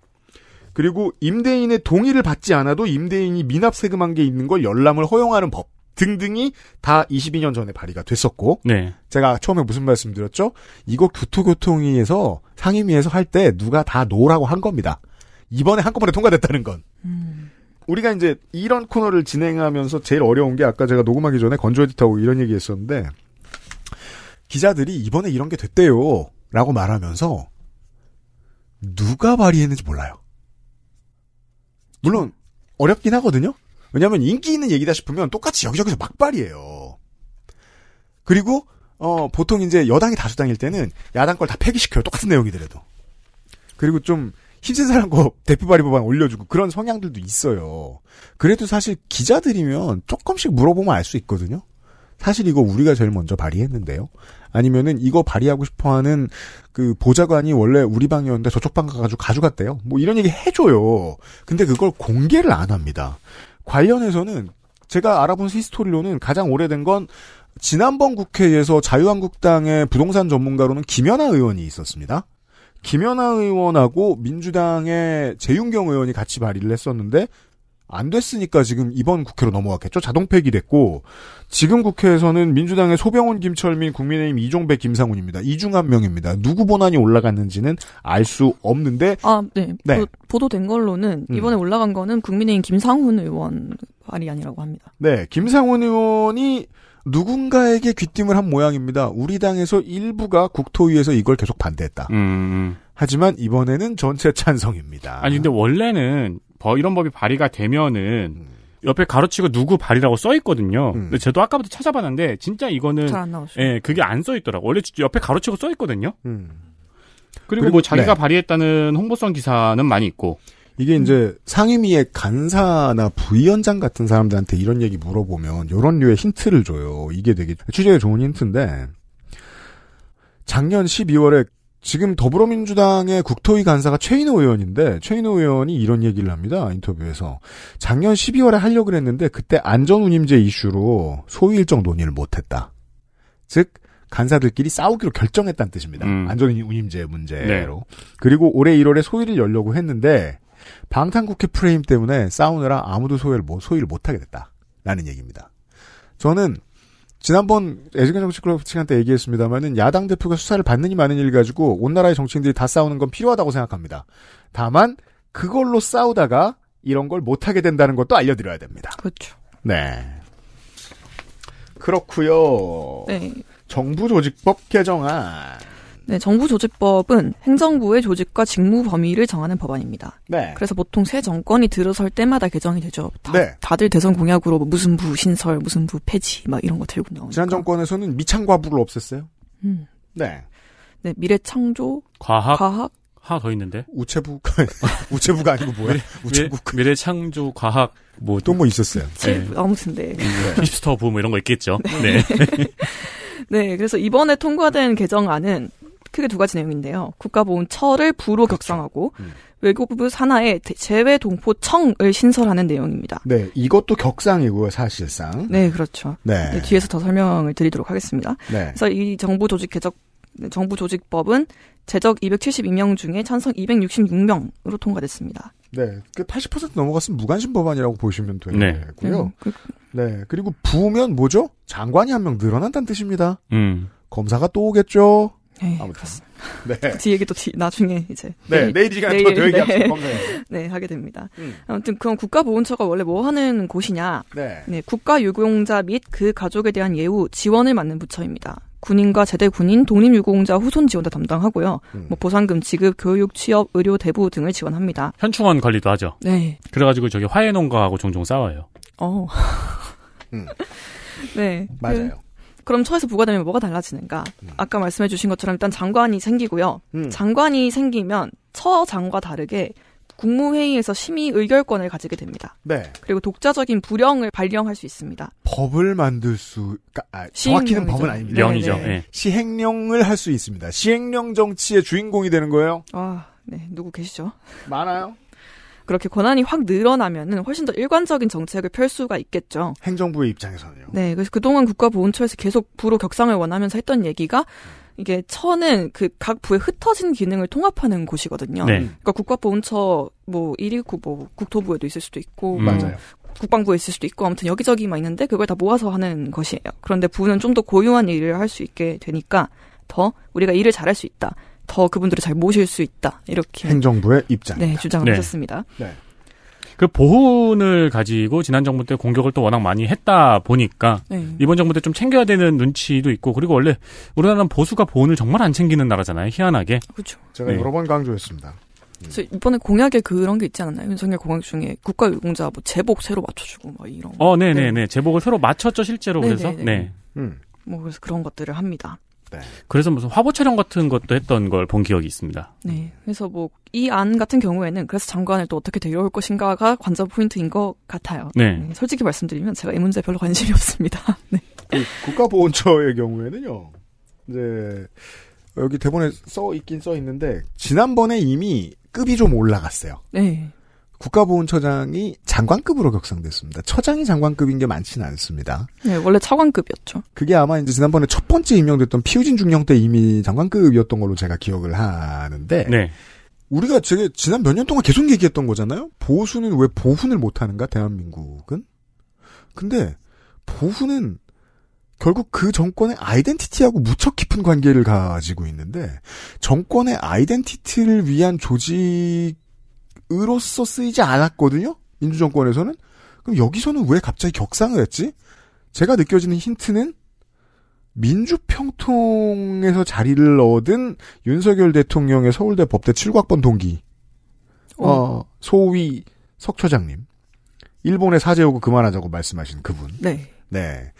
그리고 임대인의 동의를 받지 않아도 임대인이 미납 세금한 게 있는 걸 열람을 허용하는 법 등등이 다 22년 전에 발의가 됐었고. 네. 제가 처음에 무슨 말씀드렸죠? 이거 교토교통위에서 상임위에서 할 때 누가 다 노라고 한 겁니다. 이번에 한꺼번에 통과됐다는 건. 음. 우리가 이제 이런 코너를 진행하면서 제일 어려운 게 아까 제가 녹음하기 전에 건조 에디터하고 이런 얘기 했었는데 기자들이 이번에 이런 게 됐대요. 라고 말하면서 누가 발의했는지 몰라요. 물론 어렵긴 하거든요. 왜냐하면 인기 있는 얘기다 싶으면 똑같이 여기저기서 막발이에요. 그리고 어, 보통 이제 여당이 다수당일 때는 야당 걸 다 폐기시켜요. 똑같은 내용이더라도. 그리고 좀 힘센 사람과 대표 발의법안 올려주고 그런 성향들도 있어요. 그래도 사실 기자들이면 조금씩 물어보면 알 수 있거든요. 사실 이거 우리가 제일 먼저 발의했는데요. 아니면은 이거 발의하고 싶어하는 그 보좌관이 원래 우리 방이었는데 저쪽 방 가가지고 가져갔대요. 뭐 이런 얘기 해줘요. 근데 그걸 공개를 안 합니다. 관련해서는 제가 알아본 히스토리로는 가장 오래된 건 지난번 국회에서 자유한국당의 부동산 전문가로는 김연아 의원이 있었습니다. 김연아 의원하고 민주당의 재윤경 의원이 같이 발의를 했었는데 안 됐으니까 지금 이번 국회로 넘어왔겠죠. 자동 폐기됐고 지금 국회에서는 민주당의 소병훈, 김철민, 국민의힘 이종배, 김상훈입니다. 이중 한 명입니다. 누구 본안이 올라갔는지는 알 수 없는데 아, 네. 네. 보도, 된 걸로는 음. 이번에 음. 올라간 거는 국민의힘 김상훈 의원 발의 아니라고 합니다. 네. 김상훈 의원이 누군가에게 귀띔을 한 모양입니다. 우리 당에서 일부가 국토위에서 이걸 계속 반대했다. 음. 음. 하지만 이번에는 전체 찬성입니다. 아니 근데 원래는 이런 법이 발의가 되면은 음. 옆에 가로치고 누구 발의라고써 있거든요. 음. 근데 저도 아까부터 찾아봤는데 진짜 이거는 예, 그게 안 써 있더라고. 원래 옆에 가로치고 써 있거든요. 음. 그리고, 뭐 그리고, 뭐 자기가 네. 발의했다는 홍보성 기사는 많이 있고 이게 이제 상임위의 간사나 부위원장 같은 사람들한테 이런 얘기 물어보면 이런 류의 힌트를 줘요. 이게 되게 취재에 좋은 힌트인데 작년 12월에 지금 더불어민주당의 국토위 간사가 최인호 의원인데 최인호 의원이 이런 얘기를 합니다. 인터뷰에서 작년 12월에 하려고 그랬는데 그때 안전운임제 이슈로 소위 일정 논의를 못했다. 즉 간사들끼리 싸우기로 결정했다는 뜻입니다. 음. 안전운임제 문제로. 네. 그리고 올해 1월에 소위를 열려고 했는데 방탄국회 프레임 때문에 싸우느라 아무도 소외를 뭐소위 못하게 됐다라는 얘기입니다. 저는 지난번 애즈의 정치클럽 측한 테 얘기했습니다만은 야당 대표가 수사를 받느니 마느일 가지고 온 나라의 정치인들이 다 싸우는 건 필요하다고 생각합니다. 다만 그걸로 싸우다가 이런 걸 못하게 된다는 것도 알려드려야 됩니다. 그렇죠. 네. 그렇구요 네. 정부 조직법 개정안. 네, 정부조직법은 행정부의 조직과 직무 범위를 정하는 법안입니다. 네. 그래서 보통 새 정권이 들어설 때마다 개정이 되죠. 다, 네. 다들 대선 공약으로 뭐 무슨 부 신설, 무슨 부 폐지 막 이런 거 들고 나오니까. 지난 정권에서는 미창과부를 없앴어요. 음. 네. 네, 미래창조, 과학, 과학 하나 더 있는데 우체부 *laughs* 우체부가 아니고 뭐야? 우체부 미래 창조 과학 뭐 또 뭐 있었어요. 네. 아무튼 네. 힙스터 붐 뭐 이런 거 있겠죠. 네. 네. *laughs* 네. 그래서 이번에 통과된 개정안은 크게 두 가지 내용인데요. 국가보훈처를 부로 그렇죠. 격상하고 음. 외교부 산하에 제외 동포청을 신설하는 내용입니다. 네, 이것도 격상이고요, 사실상. 네, 그렇죠. 네. 네 뒤에서 더 설명을 드리도록 하겠습니다. 네. 그래서 이 정부 조직 개적 네, 정부 조직법은 제적 272명 중에 찬성 266명으로 통과됐습니다. 네, 그80% 넘어갔으면 무관심 법안이라고 보시면 되고요. 네. 음, 그, 네, 그리고 부면 뭐죠? 장관이 한 명 늘어난다는 뜻입니다. 음. 검사가 또 오겠죠. 에이, 네, 아무튼. 그렇습니다. 네. *laughs* 그 얘기 또 나중에 이제. 네, 내일, 시간에 또그 얘기 네. *laughs* 네, 하게 됩니다. 음. 아무튼 그럼 국가보훈처가 원래 뭐 하는 곳이냐. 네. 네 국가유공자 및 그 가족에 대한 예우, 지원을 맡는 부처입니다. 군인과 제대 군인, 독립유공자 후손 지원도 담당하고요. 음. 뭐 보상금 지급, 교육, 취업, 의료, 대부 등을 지원합니다. 현충원 관리도 하죠. 네. 그래가지고 저기 화해 농가하고 종종 싸워요. 어. 음. *laughs* 네. 맞아요. 그, 그럼 처에서 부과되면 뭐가 달라지는가? 음. 아까 말씀해 주신 것처럼 일단 장관이 생기고요. 음. 장관이 생기면 처장과 다르게 국무회의에서 심의 의결권을 가지게 됩니다. 네. 그리고 독자적인 불령을 발령할 수 있습니다. 법을 만들 수, 그러니까, 아, 정확히는 법은 네, 아닙니다. 령이죠. 네. 네. 예. 시행령을 할 수 있습니다. 시행령 정치의 주인공이 되는 거예요. 아, 네. 누구 계시죠? 많아요. 그렇게 권한이 확 늘어나면은 훨씬 더 일관적인 정책을 펼 수가 있겠죠. 행정부의 입장에서는요. 네, 그래서 그동안 국가보훈처에서 계속 부로 격상을 원하면서 했던 얘기가 이게 처는 그 각 부에 흩어진 기능을 통합하는 곳이거든요. 네. 그러니까 국가보훈처 뭐119뭐 뭐 국토부에도 있을 수도 있고 음. 맞아요. 뭐 국방부에 있을 수도 있고 아무튼 여기저기만 있는데 그걸 다 모아서 하는 것이에요. 그런데 부는 좀 더 고유한 일을 할 수 있게 되니까 더 우리가 일을 잘할 수 있다. 더 그분들을 잘 모실 수 있다. 이렇게 행정부의 입장. 네, 주장하셨습니다. 네. 네. 그 보훈을 가지고 지난 정부 때 공격을 또 워낙 많이 했다 보니까 네. 이번 정부 때 좀 챙겨야 되는 눈치도 있고 그리고 원래 우리나라는 보수가 보훈을 정말 안 챙기는 나라잖아요 희한하게 그렇죠 제가 네. 여러 번 강조했습니다 음. 그래서 이번에 공약에 그런 게 있지 않았나요? 윤석열 공약 중에 국가유공자 뭐 제복 새로 맞춰주고 뭐 이런. 어, 네네 네, 네. 제복을 새로 맞췄죠 실제로 네네네. 그래서. 네, 네. 음. 뭐 그래서 그런 것들을 합니다. 네. 그래서 무슨 화보 촬영 같은 것도 했던 걸 본 기억이 있습니다. 네. 그래서 뭐 이 안 같은 경우에는 그래서 장관을 또 어떻게 데려올 것인가가 관전 포인트인 것 같아요. 네. 네. 솔직히 말씀드리면 제가 이 문제에 별로 관심이 *laughs* 없습니다. 네. 그 국가보훈처의 경우에는요. 이제 여기 대본에 써 있긴 써 있는데 지난번에 이미 급이 좀 올라갔어요. 네. 국가보훈처장이 장관급으로 격상됐습니다. 처장이 장관급인 게 많지는 않습니다. 네, 원래 차관급이었죠. 그게 아마 이제 지난번에 첫 번째 임명됐던 피우진 중령 때 이미 장관급이었던 걸로 제가 기억을 하는데 네. 우리가 제게 지난 몇 년 동안 계속 얘기했던 거잖아요. 보수는 왜 보훈을 못 하는가 대한민국은? 근데 보훈은 결국 그 정권의 아이덴티티하고 무척 깊은 관계를 가지고 있는데 정권의 아이덴티티를 위한 조직 으로서 쓰이지 않았거든요. 민주정권에서는. 그럼 여기서는 왜 갑자기 격상을 했지? 제가 느껴지는 힌트는 민주평통에서 자리를 얻은 윤석열 대통령의 서울대 법대 7학번 동기. 어. 어, 소위 석처장님. 일본의 사제오고 그만하자고 말씀하신 그분. 네. 네.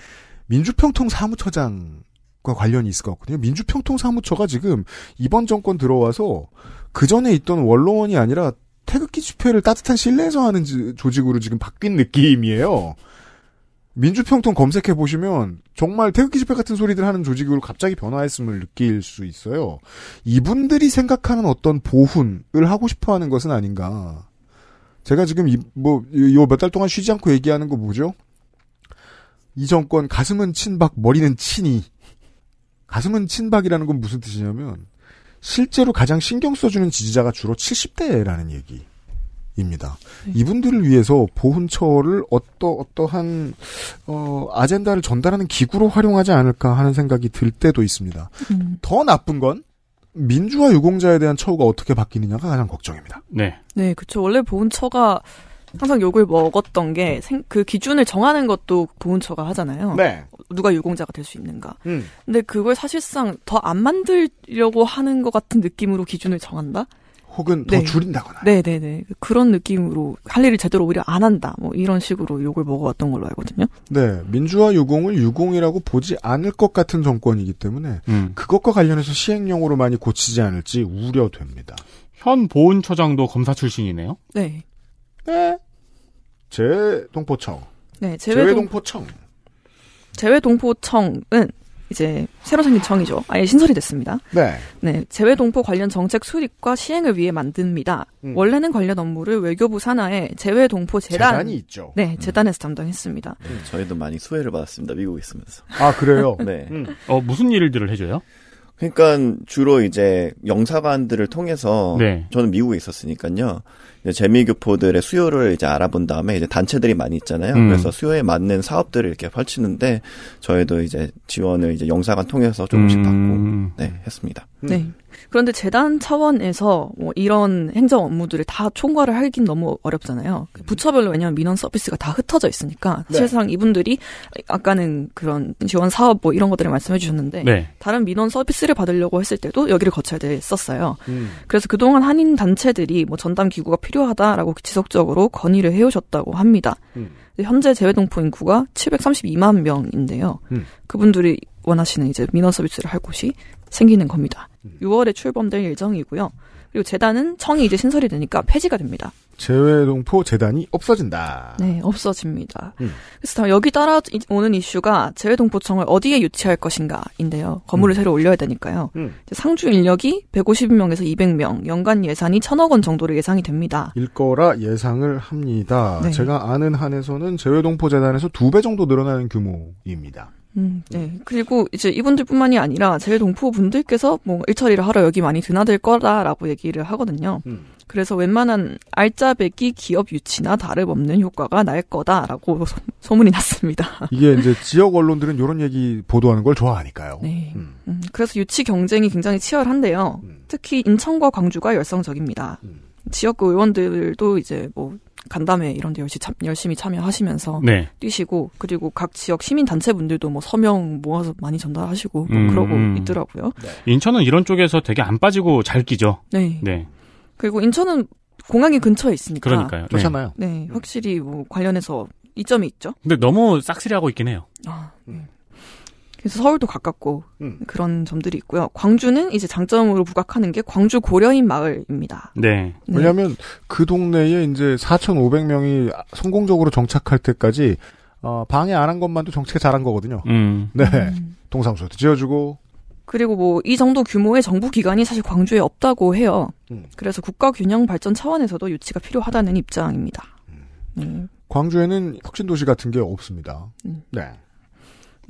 민주평통 사무처장 과 관련이 있을 것 같거든요. 민주평통사무처가 지금 이번 정권 들어와서 그 전에 있던 원로원이 아니라 태극기 집회를 따뜻한 실내에서 하는 조직으로 지금 바뀐 느낌이에요. 민주평통 검색해 보시면 정말 태극기 집회 같은 소리들 하는 조직으로 갑자기 변화했음을 느낄 수 있어요. 이분들이 생각하는 어떤 보훈을 하고 싶어 하는 것은 아닌가. 제가 지금 뭐요 몇 달 동안 쉬지 않고 얘기하는 거 뭐죠? 이 정권 가슴은 친박, 머리는 친이. 가슴은 친박이라는 건 무슨 뜻이냐면 실제로 가장 신경 써주는 지지자가 주로 70대라는 얘기입니다. 이분들을 위해서 보훈처를 어떠 어떠한 어, 아젠다를 전달하는 기구로 활용하지 않을까 하는 생각이 들 때도 있습니다. 음. 더 나쁜 건 민주화 유공자에 대한 처우가 어떻게 바뀌느냐가 가장 걱정입니다. 네. 네, 그렇죠. 원래 보훈처가 항상 욕을 먹었던 게 그 기준을 정하는 것도 보훈처가 하잖아요. 네. 누가 유공자가 될 수 있는가. 음. 근데 그걸 사실상 더 안 만들려고 하는 것 같은 느낌으로 기준을 정한다. 혹은 네. 더 줄인다거나. 네네네. 네, 네. 그런 느낌으로 할 일을 제대로 오히려 안 한다. 뭐 이런 식으로 욕을 먹어왔던 걸로 알거든요. 네. 민주화 유공을 유공이라고 보지 않을 것 같은 정권이기 때문에 음. 그것과 관련해서 시행령으로 많이 고치지 않을지 우려됩니다. 현 보훈처장도 검사 출신이네요? 네. 네. 제 동포청. 네, 제외 동포청. 제외 동포청은 이제 새로 생긴 청이죠. 아예 신설이 됐습니다. 네. 네. 재외 동포 관련 정책 수립과 시행을 위해 만듭니다. 음. 원래는 관련 업무를 외교부 산하의 재외 동포 재단 재단이 있죠. 네, 음. 재단에서 음. 담당했습니다. 네, 저희도 많이 수혜를 받았습니다. 미국에 있으면서. 아, 그래요? *laughs* 네. 음. 어, 무슨 일들을 해 줘요? 그러니까 주로 이제 영사관들을 통해서 네. 저는 미국에 있었으니까요. 재미교포들의 수요를 이제 알아본 다음에 이제 단체들이 많이 있잖아요. 음. 그래서 수요에 맞는 사업들을 이렇게 펼치는데 저희도 이제 지원을 이제 영사관 통해서 조금씩 받고 음. 네, 했습니다. 네. 그런데 재단 차원에서 뭐 이런 행정 업무들을 다 총괄을 하긴 너무 어렵잖아요. 음. 부처별로 왜냐하면 민원 서비스가 다 흩어져 있으니까 네. 사실상 이분들이 아까는 그런 지원 사업 뭐 이런 것들을 말씀해 주셨는데 네. 다른 민원 서비스를 받으려고 했을 때도 여기를 거쳐야 됐었어요. 음. 그래서 그동안 한인 단체들이 뭐 전담 기구가 필요하다라고 지속적으로 건의를 해오셨다고 합니다. 음. 현재 재외동포 인구가 732만 명인데요. 음. 그분들이 원하시는 이제 민원 서비스를 할 곳이 생기는 겁니다. 6월에 음. 출범될 예정이고요. 그리고 재단은 청이 이제 신설이 되니까 폐지가 됩니다. 재외동포 재단이 없어진다. 네, 없어집니다. 음. 그래서 여기 따라오는 이슈가 재외동포청을 어디에 유치할 것인가인데요. 건물을 음. 새로 올려야 되니까요. 음. 상주 인력이 150명에서 200명, 연간 예산이 1 0 0 0억원 정도로 예상이 됩니다. 일거라 예상을 합니다. 네. 제가 아는 한에서는 재외동포 재단에서 두 배 정도 늘어나는 규모입니다. 음, 네. 네. 그리고 이제 이분들뿐만이 아니라 제일 동포 분들께서 뭐 일처리를 하러 여기 많이 드나들 거다라고 얘기를 하거든요. 음. 그래서 웬만한 알짜배기 기업 유치나 다름없는 효과가 날 거다라고 소, 문이 났습니다. *laughs* 이게 이제 지역 언론들은 이런 얘기 보도하는 걸 좋아하니까요. 네. 음. 음, 그래서 유치 경쟁이 굉장히 치열한데요. 음. 특히 인천과 광주가 열성적입니다. 음. 지역 의원들도 이제 뭐 간담회 이런 데 열심히, 참, 열심히 참여하시면서 네. 뛰시고 그리고 각 지역 시민 단체분들도 뭐 서명 모아서 많이 전달하시고 뭐 음, 그러고 있더라고요. 네. 인천은 이런 쪽에서 되게 안 빠지고 잘끼죠 네. 네. 그리고 인천은 공항이 근처에 있으니까 그러니까요. 좋잖아요. 네, 확실히 뭐 관련해서 이점이 있죠. 근데 너무 싹쓸이하고 있긴 해요. 아. 그래서 서울도 가깝고 음. 그런 점들이 있고요. 광주는 이제 장점으로 부각하는 게 광주 고려인 마을입니다. 네. 네. 왜냐하면 그 동네에 이제 4,500명이 성공적으로 정착할 때까지 어, 방해 안 한 것만도 정책 잘한 거거든요. 음. 네. 음. 동사무소도 지어주고. 그리고 뭐 이 정도 규모의 정부 기관이 사실 광주에 없다고 해요. 음. 그래서 국가 균형 발전 차원에서도 유치가 필요하다는 입장입니다. 음. 네. 광주에는 혁신도시 같은 게 없습니다. 음. 네.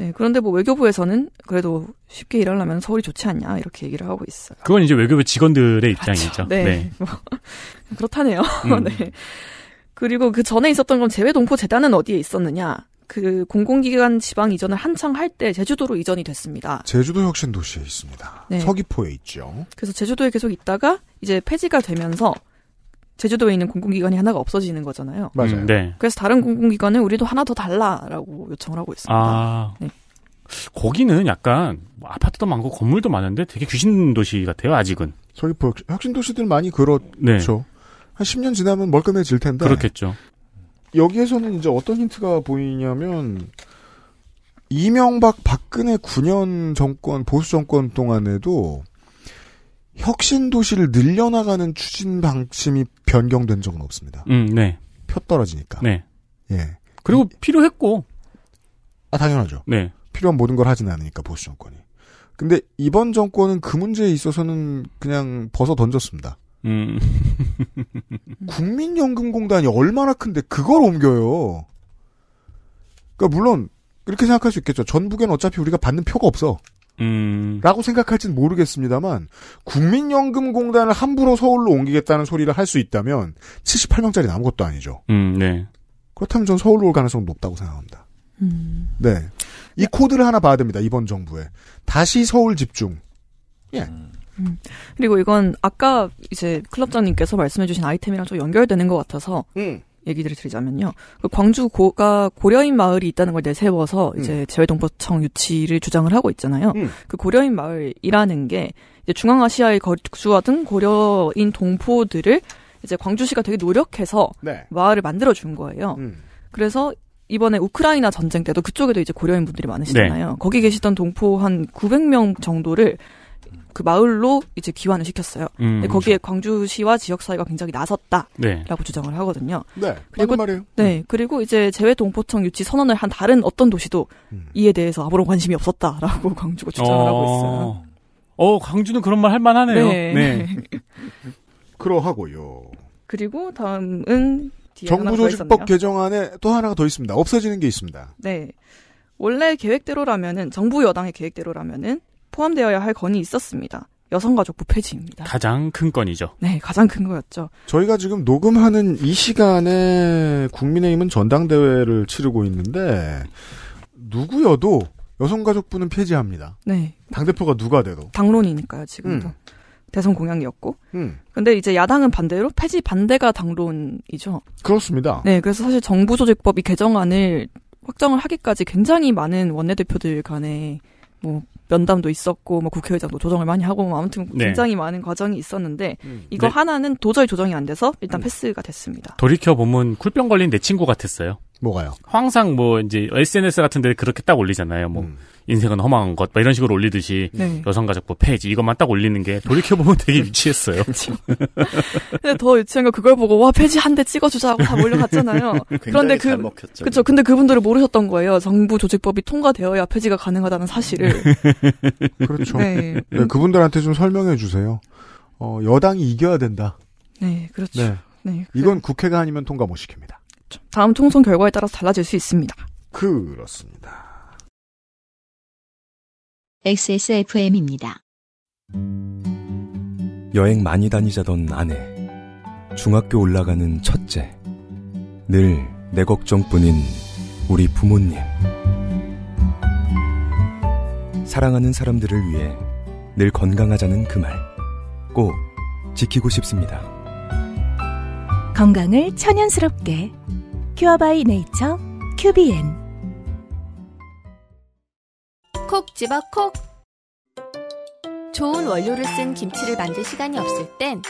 네, 그런데 뭐 외교부에서는 그래도 쉽게 일하려면 서울이 좋지 않냐 이렇게 얘기를 하고 있어요. 그건 이제 외교부 직원들의 입장이죠. 네. 네. *laughs* 뭐 그렇다네요. 음. *laughs* 네. 그리고 그 전에 있었던 건 재외동포 재단은 어디에 있었느냐? 그 공공기관 지방 이전을 한창 할 때 제주도로 이전이 됐습니다. 제주도 혁신 도시에 있습니다. 네. 서귀포에 있죠. 그래서 제주도에 계속 있다가 이제 폐지가 되면서 제주도에 있는 공공기관이 하나가 없어지는 거잖아요. 맞아요. 음, 네. 네. 그래서 다른 공공기관은 우리도 하나 더 달라라고 요청을 하고 있습니다. 아. 네. 거기는 약간 뭐 아파트도 많고 건물도 많은데 되게 귀신 도시 같아요, 아직은. 서귀 혁신 도시들 많이 그렇죠. 네. 한 10년 지나면 멀끔해질 텐데. 그렇겠죠. 여기에서는 이제 어떤 힌트가 보이냐면 이명박 박근혜 9년 정권 보수 정권 동안에도 혁신 도시를 늘려나가는 추진 방침이 변경된 적은 없습니다. 음, 네. 표 떨어지니까. 네. 예. 그리고 이, 필요했고. 아, 당연하죠. 네. 필요한 모든 걸 하진 않으니까 보수 정권이. 근데 이번 정권은 그 문제에 있어서는 그냥 벗어 던졌습니다. 음. *laughs* 국민연금공단이 얼마나 큰데 그걸 옮겨요. 그러니까 물론 이렇게 생각할 수 있겠죠. 전북엔 어차피 우리가 받는 표가 없어. 음. 라고 생각할진 모르겠습니다만 국민연금공단을 함부로 서울로 옮기겠다는 소리를 할 수 있다면 78명짜리 아무것도 아니죠. 음, 네. 그렇다면 전 서울로 올 가능성 높다고 생각합니다. 음. 네. 이 코드를 하나 봐야 됩니다. 이번 정부에. 다시 서울 집중. 예. 음. 그리고 이건 아까 이제 클럽장님께서 말씀해주신 아이템이랑 좀 연결되는 것 같아서 음. 얘기들을 드리자면요. 그 광주 고가 고려인 마을이 있다는 걸 내세워서 음. 이제 재외동포청 유치를 주장을 하고 있잖아요. 음. 그 고려인 마을이라는 게 이제 중앙아시아의 거주하던 고려인 동포들을 이제 광주시가 되게 노력해서 네. 마을을 만들어 준 거예요. 음. 그래서 이번에 우크라이나 전쟁 때도 그쪽에도 이제 고려인 분들이 많으시잖아요. 네. 거기 계시던 동포 한 900명 정도를 그 마을로 이제 귀환을 시켰어요. 음, 근데 거기에 그렇죠. 광주시와 지역 사회가 굉장히 나섰다라고 네. 주장을 하거든요. 네, 그리고 말이에요. 네, 음. 그리고 이제 재외 동포청 유치 선언을 한 다른 어떤 도시도 음. 이에 대해서 아무런 관심이 없었다라고 *laughs* 광주가 주장을 어... 하고 있어요. 어, 광주는 그런 말 할 만하네요. 네. 네. *laughs* 그러하고요. 그리고 다음은 정부조직법 개정안에 또 하나가 더 있습니다. 없어지는 게 있습니다. 네. 원래 계획대로라면은 정부 여당의 계획대로라면은 포함되어야 할 건이 있었습니다. 여성가족부 폐지입니다. 가장 큰 건이죠. 네, 가장 큰 거였죠. 저희가 지금 녹음하는 이 시간에 국민의힘은 전당대회를 치르고 있는데 누구여도 여성가족부는 폐지합니다. 네. 당대표가 누가 돼도. 당론이니까요, 지금도. 음. 대선 공약이었고. 음. 근데 이제 야당은 반대로 폐지 반대가 당론이죠. 그렇습니다. 네, 그래서 사실 정부조직법 이 개정안을 확정을 하기까지 굉장히 많은 원내대표들 간에 뭐 면담도 있었고 뭐 국회의장도 조정을 많이 하고 뭐 아무튼 네. 굉장히 네. 많은 과정이 있었는데 음. 이거 네. 하나는 도저히 조정이 안 돼서 일단 음. 패스가 됐습니다. 돌이켜 보면 쿨병 걸린 내 친구 같았어요. 뭐가요? 항상 뭐 이제 SNS 같은 데 그렇게 딱 올리잖아요. 뭐 음. 인생은 허망한 것, 이런 식으로 올리듯이 네. 여성가족부 뭐 폐지 이것만 딱 올리는 게 돌이켜보면 되게 *laughs* 유치했어요. 근데 더 유치한 건 그걸 보고 와폐지한 대 찍어주자고 다 몰려갔잖아요. *laughs* 그런데 그 먹혔죠, 근데 그분들을 모르셨던 거예요. 정부 조직법이 통과되어야 폐지가 가능하다는 사실을. *laughs* 그렇죠. 네. 네, 그분들한테 좀 설명해 주세요. 어, 여당이 이겨야 된다. 네, 그렇죠. 네. 네 그 이건 국회가 아니면 통과 못 시킵니다. 다음 총선 결과에 따라서 달라질 수 있습니다. 그렇습니다. XSFM입니다. 여행 많이 다니자던 아내, 중학교 올라가는 첫째, 늘 내 걱정뿐인 우리 부모님. 사랑하는 사람들을 위해 늘 건강하자는 그 말, 꼭 지키고 싶습니다. 건강을 천연스럽게. 큐어바이 네이처, 큐비엔. 콕 집어 콕! 좋은 원료를 쓴 김치를 만들 시간이 없을 땐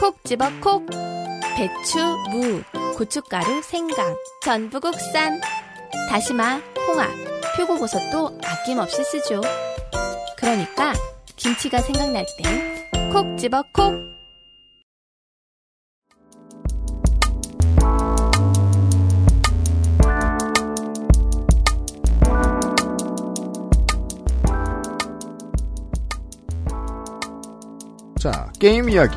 콕 집어 콕! 배추, 무, 고춧가루, 생강, 전부 국산, 다시마, 홍합, 표고버섯도 아낌없이 쓰죠. 그러니까 김치가 생각날 땐 콕 집어 콕! 자, 게임 이야기.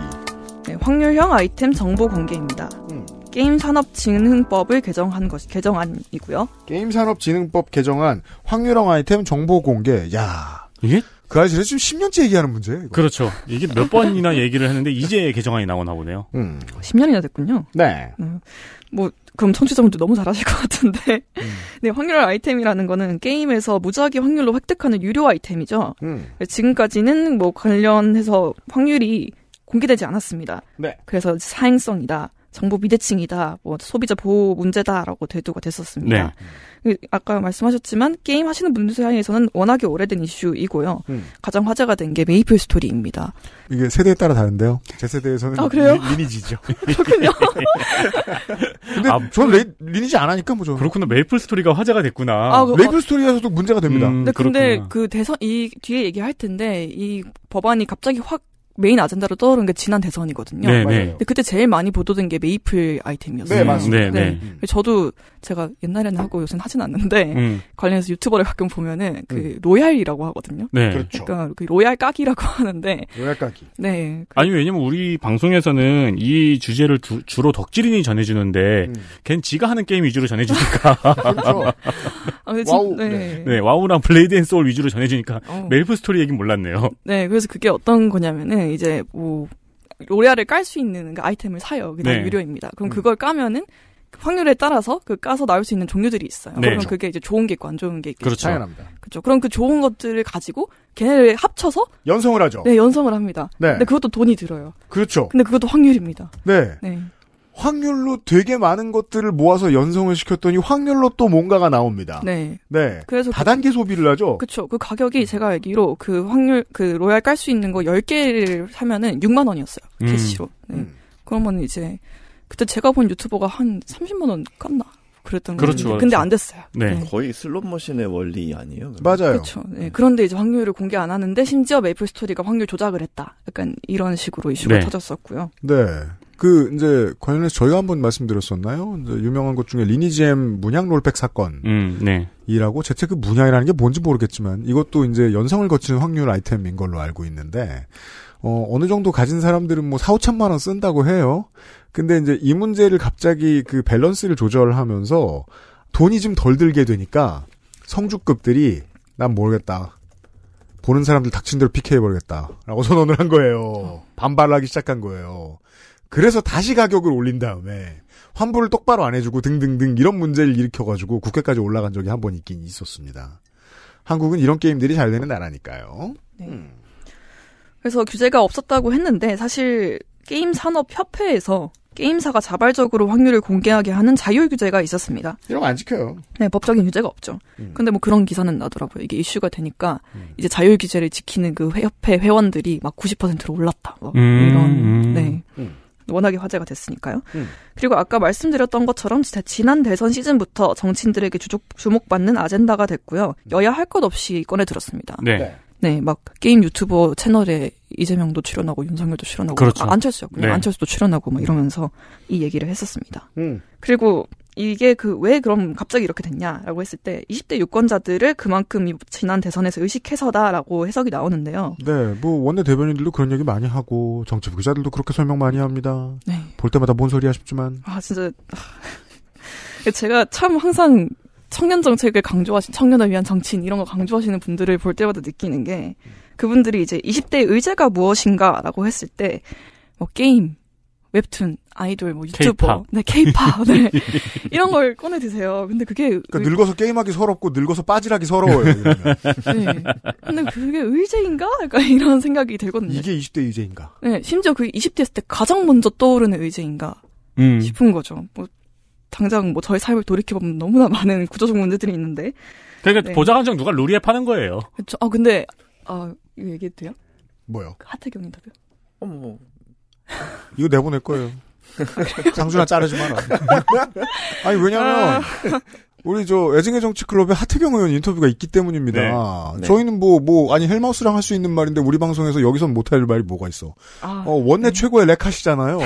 네, 확률형 아이템 정보 공개입니다. 음. 게임산업진흥법을 개정한 것이 개정안이고요. 게임산업진흥법 개정안 확률형 아이템 정보 공개. 야 이게 그 아저씨는 지금 10년째 얘기하는 문제예요. 이거. 그렇죠. 이게 몇 번이나 얘기를 했는데 이제 개정안이 나오나 보네요. 음. 10년이나 됐군요. 네. 음. 뭐 그럼 청취자분들 너무 잘하실 것 같은데. 음. 네, 확률 아이템이라는 거는 게임에서 무작위 확률로 획득하는 유료 아이템이죠. 음. 지금까지는 뭐 관련해서 확률이 공개되지 않았습니다. 네. 그래서 사행성이다. 정보 미대칭이다뭐 소비자 보호 문제다라고 대두가 됐었습니다. 네. 그 아까 말씀하셨지만 게임 하시는 분들 사이에서는 워낙에 오래된 이슈이고요. 음. 가장 화제가 된 게 메이플 스토리입니다. 이게 세대에 따라 다른데요. 제 세대에서는 아, 그래요? 리, 니지죠 *laughs* 그렇군요. *laughs* 근데 아, 저는 레, 리니지 안 하니까 뭐저 그렇구나. 메이플 스토리가 화제가 됐구나. 아, 그, 메이플 어, 스토리에서도 문제가 됩니다. 음, 네, 근데, 근데 그 대선 이 뒤에 얘기할 텐데 이 법안이 갑자기 확 메인 아젠다로 떠오른 게 지난 대선이거든요. 네, 네, 근데 그때 제일 많이 보도된 게 메이플 아이템이었어요. 네, 맞습니다. 네, 네. 음. 저도 제가 옛날에는 하고 요새는 하진 않는데 음. *laughs* 관련해서 유튜버를 가끔 보면은 그 음. 로얄이라고 하거든요. 네. 그렇죠. 그러니까 그 로얄 까기라고 *laughs* 하는데 로얄 까기. 네. 그 아니 왜냐면 우리 방송에서는 이 주제를 두, 주로 덕질인이 전해주는데 음. 걘 지가 하는 게임 위주로 전해주니까. *laughs* 그렇죠. 아, 와우. 네. 네. 네. 와우랑 블레이드 앤 소울 위주로 전해주니까 어. 메이플 스토리 얘기 몰랐네요. 네. 그래서 그게 어떤 거냐면은 이제 뭐 로레알을 깔수 있는 그 아이템을 사요. 그게 네. 유료입니다. 그럼 음. 그걸 까면은 그 확률에 따라서 그 까서 나올 수 있는 종류들이 있어요. 네. 그럼 그게 이제 좋은 게 있고 안 좋은 게 있고. 그렇죠. 당연합니다. 그렇죠. 그럼 그 좋은 것들을 가지고 걔네를 합쳐서 연성을 하죠. 네, 연성을 합니다. 네. 근데 그것도 돈이 들어요. 그렇죠. 근데 그것도 확률입니다. 네. 네. 확률로 되게 많은 것들을 모아서 연성을 시켰더니 확률로 또 뭔가가 나옵니다. 네. 네. 그래서 그 다단계 그, 소비를 하죠. 그렇죠. 그 가격이 제가 알기로 그 확률 그 로얄 깔 수 있는 거 10개를 사면은 6만 원이었어요. 음. 캐시로. 네. 음. 그러면 이제 그때 제가 본 유튜버가 한 30만 원 깠나? 그랬던 거죠. 그렇죠, 근데 그렇죠. 안 됐어요. 네. 네. 거의 슬롯머신의 원리 아니에요? 그러면? 맞아요. 그렇죠. 네. 그런데 이제 확률을 공개 안 하는데 심지어 메이플 스토리가 확률 조작을 했다. 약간 이런 식으로 이슈가 네. 터졌었고요. 네. 그 이제 관련해서 저희가 한 번 말씀드렸었나요? 이제 유명한 것 중에 리니지엠 문양 롤백 사건. 음, 네. 이라고 대체 크 그 문양이라는 게 뭔지 모르겠지만 이것도 이제 연성을 거치는 확률 아이템인 걸로 알고 있는데 어, 어느 정도 가진 사람들은 뭐 4, 5천만 원 쓴다고 해요. 근데 이제 이 문제를 갑자기 그 밸런스를 조절하면서 돈이 좀 덜 들게 되니까 성주급들이 난 모르겠다. 보는 사람들 닥친 대로 PK해버리겠다. 라고 *laughs* 선언을 한 거예요. 반발하기 시작한 거예요. 그래서 다시 가격을 올린 다음에 환불을 똑바로 안 해주고 등등등 이런 문제를 일으켜가지고 국회까지 올라간 적이 한 번 있긴 있었습니다. 한국은 이런 게임들이 잘 되는 나라니까요. 네. 음. 그래서 규제가 없었다고 했는데 사실 게임 산업 협회에서 게임사가 자발적으로 확률을 공개하게 하는 자율 규제가 있었습니다. 이런 거 안 지켜요. 네, 법적인 규제가 없죠. 음. 근데 뭐 그런 기사는 나더라고요. 이게 이슈가 되니까 음. 이제 자율 규제를 지키는 그 협회 회원들이 막 90%로 올랐다. 막 음. 이런 음. 네. 음. 워낙에 화제가 됐으니까요. 음. 그리고 아까 말씀드렸던 것처럼 지난 대선 시즌부터 정치인들에게 주목, 받는 아젠다가 됐고요. 여야 할 것 없이 꺼내 들었습니다. 네. 네. 네, 막 게임 유튜버 채널에 이재명도 출연하고 윤석열도 출연하고 그렇죠. 아, 안철수였군요. 네. 안철수도 출연하고 막 이러면서 이 얘기를 했었습니다. 음. 그리고 이게 그 왜 그럼 갑자기 이렇게 됐냐라고 했을 때 20대 유권자들을 그만큼 지난 대선에서 의식해서다라고 해석이 나오는데요. 네, 뭐 원내 대변인들도 그런 얘기 많이 하고 정치부 기자들도 그렇게 설명 많이 합니다. 네. 볼 때마다 뭔 소리야 싶지만. 아 진짜 *laughs* 제가 참 항상 청년 정책을 강조하신 청년을 위한 정치인 이런 거 강조하시는 분들을 볼 때마다 느끼는 게 그분들이 이제 20대의 의제가 무엇인가라고 했을 때 뭐 게임, 웹툰, 아이돌, 뭐 유튜버, k p o 네 케이팝, 네 *laughs* 이런 걸 꺼내 드세요. 근데 그게 그러니까 의... 늙어서 게임하기 서럽고 늙어서 빠지라기 서러워요. 네. 근데 그게 의제인가? 약간 이런 생각이 들거든요. 이게 20대 의제인가? 네, 심지어 그 20대였을 때 가장 먼저 떠오르는 의제인가 음. 싶은 거죠. 뭐 당장 뭐 저희 삶을 돌이켜 보면 너무나 많은 구조적 문제들이 있는데. 그러니까 네. 보좌관정 누가 루리에 파는 거예요. 그렇죠. 아 근데 아 이거 얘기해도 돼요? 뭐요? 하태경 인터뷰. 어머. 이거 내보낼 거예요. 장준아 자르지 마라. 아니 왜냐면 아. 우리 저 애증의 정치 클럽의 하태경 의원 인터뷰가 있기 때문입니다. 네. 네. 저희는 뭐뭐 뭐 아니 헬마우스랑 할 수 있는 말인데 우리 방송에서 여기선 못할 말이 뭐가 있어? 아, 어, 원내 네. 최고의 레카시잖아요.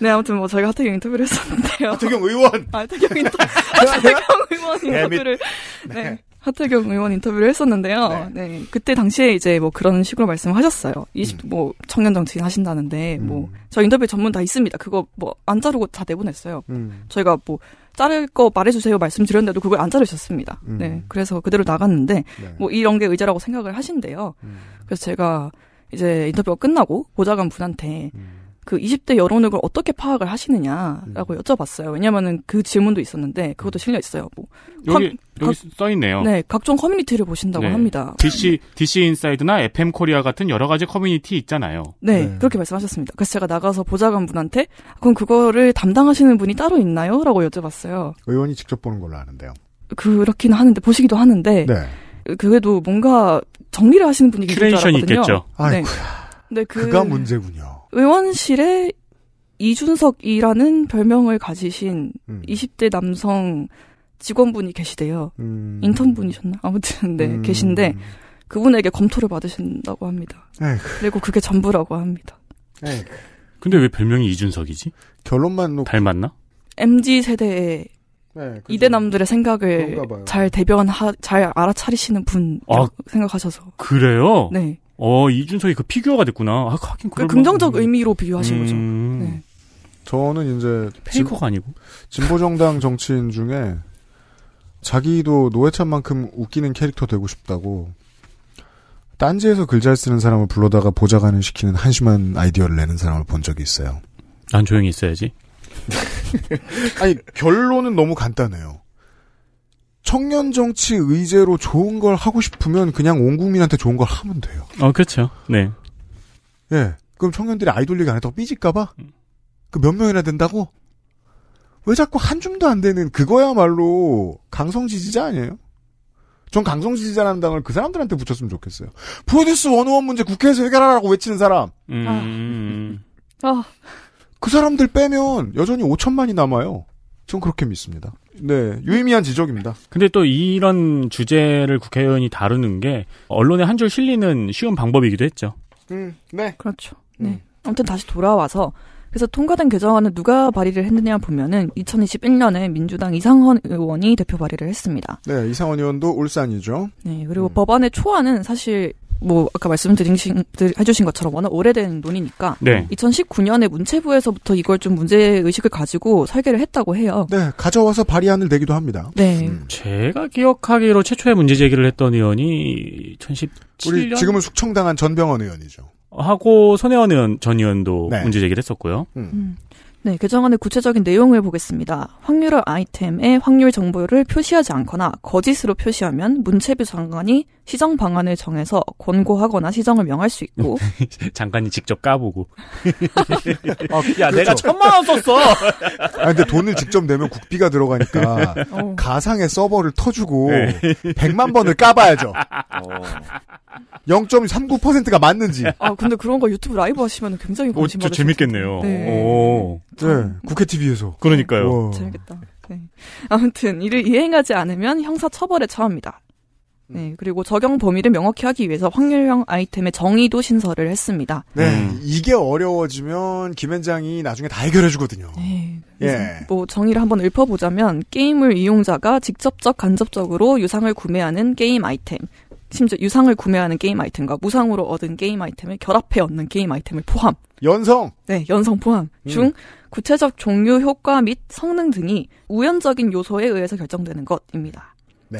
네, 아무튼 뭐 저희가 하태경 인터뷰를 했었는데요. 하태경 의원. 아, 하태경 인터 *laughs* 하태경 의원 네, 인터뷰를 네. 네. 하태경 의원 인터뷰를 했었는데요. 네. 네. 그때 당시에 이제 뭐 그런 식으로 말씀하셨어요. 을 20, 음. 뭐 청년 정치인 하신다는데 음. 뭐저 인터뷰 전문 다 있습니다. 그거 뭐 안 자르고 다 내보냈어요. 음. 저희가 뭐 자를 거 말해주세요 말씀드렸는데도 그걸 안 자르셨습니다. 음. 네. 그래서 그대로 나갔는데 네. 뭐 이런 게의자라고 생각을 하신대요. 음. 그래서 제가 이제 인터뷰가 끝나고 보좌관 분한테 음. 그 20대 여론을 그걸 어떻게 파악을 하시느냐라고 음. 여쭤봤어요. 왜냐면은 그 질문도 있었는데 그것도 음. 실려 있어요. 뭐 여기 컴, 여기 각, 써 있네요. 네, 각종 커뮤니티를 보신다고 네. 합니다. DC DC 인사이드나 FM 코리아 같은 여러 가지 커뮤니티 있잖아요. 네, 네, 그렇게 말씀하셨습니다. 그래서 제가 나가서 보좌관 분한테 아, 그럼 그거를 담당하시는 분이 따로 있나요?라고 여쭤봤어요. 의원이 직접 보는 걸로 아는데요. 그렇기는 하는데 보시기도 하는데 네. 그래도 뭔가 정리를 하시는 분이 계실 줄 알았거든요. 있겠죠. 아이고야. 네. 네, 그... 그가 문제군요. 의원실에 이준석이라는 별명을 가지신 음. 20대 남성 직원분이 계시대요. 음. 인턴분이셨나? 아무튼 네 음. 계신데 그분에게 검토를 받으신다고 합니다. 에이. 그리고 그게 전부라고 합니다. 에이. 근데 왜 별명이 이준석이지? 결론만 놓고 닮았나? m g 세대의 네, 그 이대남들의 생각을 잘 대변하 잘 알아차리시는 분 아, 생각하셔서 그래요? 네. 어 이준석이 그 피규어가 됐구나. 아, 그 하긴 그 긍정적 의미로 비교하신 음... 거죠. 네. 저는 이제 페이커가 아니고 진보정당 정치인 중에 자기도 노회찬만큼 웃기는 캐릭터 되고 싶다고 딴지에서 글 잘 쓰는 사람을 불러다가 보좌관을 시키는 한심한 아이디어를 내는 사람을 본 적이 있어요. 난 조용히 있어야지. *laughs* 아니 결론은 너무 간단해요. 청년 정치 의제로 좋은 걸 하고 싶으면 그냥 온 국민한테 좋은 걸 하면 돼요. 어, 그렇죠. 네. 예. 그럼 청년들이 아이돌리그 안 했다고 삐질까봐? 음. 그몇 명이나 된다고? 왜 자꾸 한 줌도 안 되는 그거야말로 강성 지지자 아니에요? 전 강성 지지자라는 당을 그 사람들한테 붙였으면 좋겠어요. 프로듀스 원오원 문제 국회에서 해결하라고 외치는 사람. 음. 아. 어. 그 사람들 빼면 여전히 5천만이 남아요. 전 그렇게 믿습니다. 네, 유의미한 지적입니다. 근데 또 이런 주제를 국회의원이 다루는 게 언론에 한 줄 실리는 쉬운 방법이기도 했죠. 음, 네. 그렇죠. 음. 네. 음. 아무튼 다시 돌아와서 그래서 통과된 개정안을 누가 발의를 했느냐 보면은 2021년에 민주당 이상헌 의원이 대표 발의를 했습니다. 네, 이상헌 의원도 울산이죠. 네, 그리고 음. 법안의 초안은 사실 뭐 아까 말씀드린 해주신 것처럼 워낙 오래된 논의니까 네. 2019년에 문체부에서부터 이걸 좀 문제 의식을 가지고 설계를 했다고 해요. 네, 가져와서 발의안을 내기도 합니다. 네, 음. 제가 기억하기로 최초의 문제 제기를 했던 의원이 2017년 지금은 숙청당한 전병헌 의원이죠. 하고 손혜원 의원 전 의원도 네. 문제 제기를 했었고요. 음. 음. 네, 개정안의 그 구체적인 내용을 보겠습니다. 확률화 아이템에 확률 정보를 표시하지 않거나 거짓으로 표시하면 문체부 장관이 시정 방안을 정해서 권고하거나 시정을 명할 수 있고 *laughs* 장관이 직접 까보고 아, 야 그렇죠. 내가 천만 원 썼어. 아 근데 돈을 직접 내면 국비가 들어가니까 *laughs* 어. 가상의 서버를 터주고 네. 100만 번을 까봐야죠. *laughs* 어. 0.39%가 맞는지. 아 근데 그런 거 유튜브 라이브 하시면 굉장히 관심 어, 받으실 재밌겠네요. 네. 오. 네, 국회 TV에서. 그러니까요. 와. 재밌겠다. 네. 아무튼 이를 이행하지 않으면 형사 처벌에 처합니다. 음. 네, 그리고 적용 범위를 명확히 하기 위해서 확률형 아이템의 정의도 신설을 했습니다. 네, 음. 이게 어려워지면 김현장이 나중에 다 해결해 주거든요. 네, 예. 뭐 정의를 한번 읊어보자면 게임을 이용자가 직접적 간접적으로 유상을 구매하는 게임 아이템, 심지어 유상을 구매하는 게임 아이템과 무상으로 얻은 게임 아이템을 결합해 얻는 게임 아이템을 포함. 연성. 네, 연성 포함 음. 중 구체적 종류 효과 및 성능 등이 우연적인 요소에 의해서 결정되는 것입니다. 네.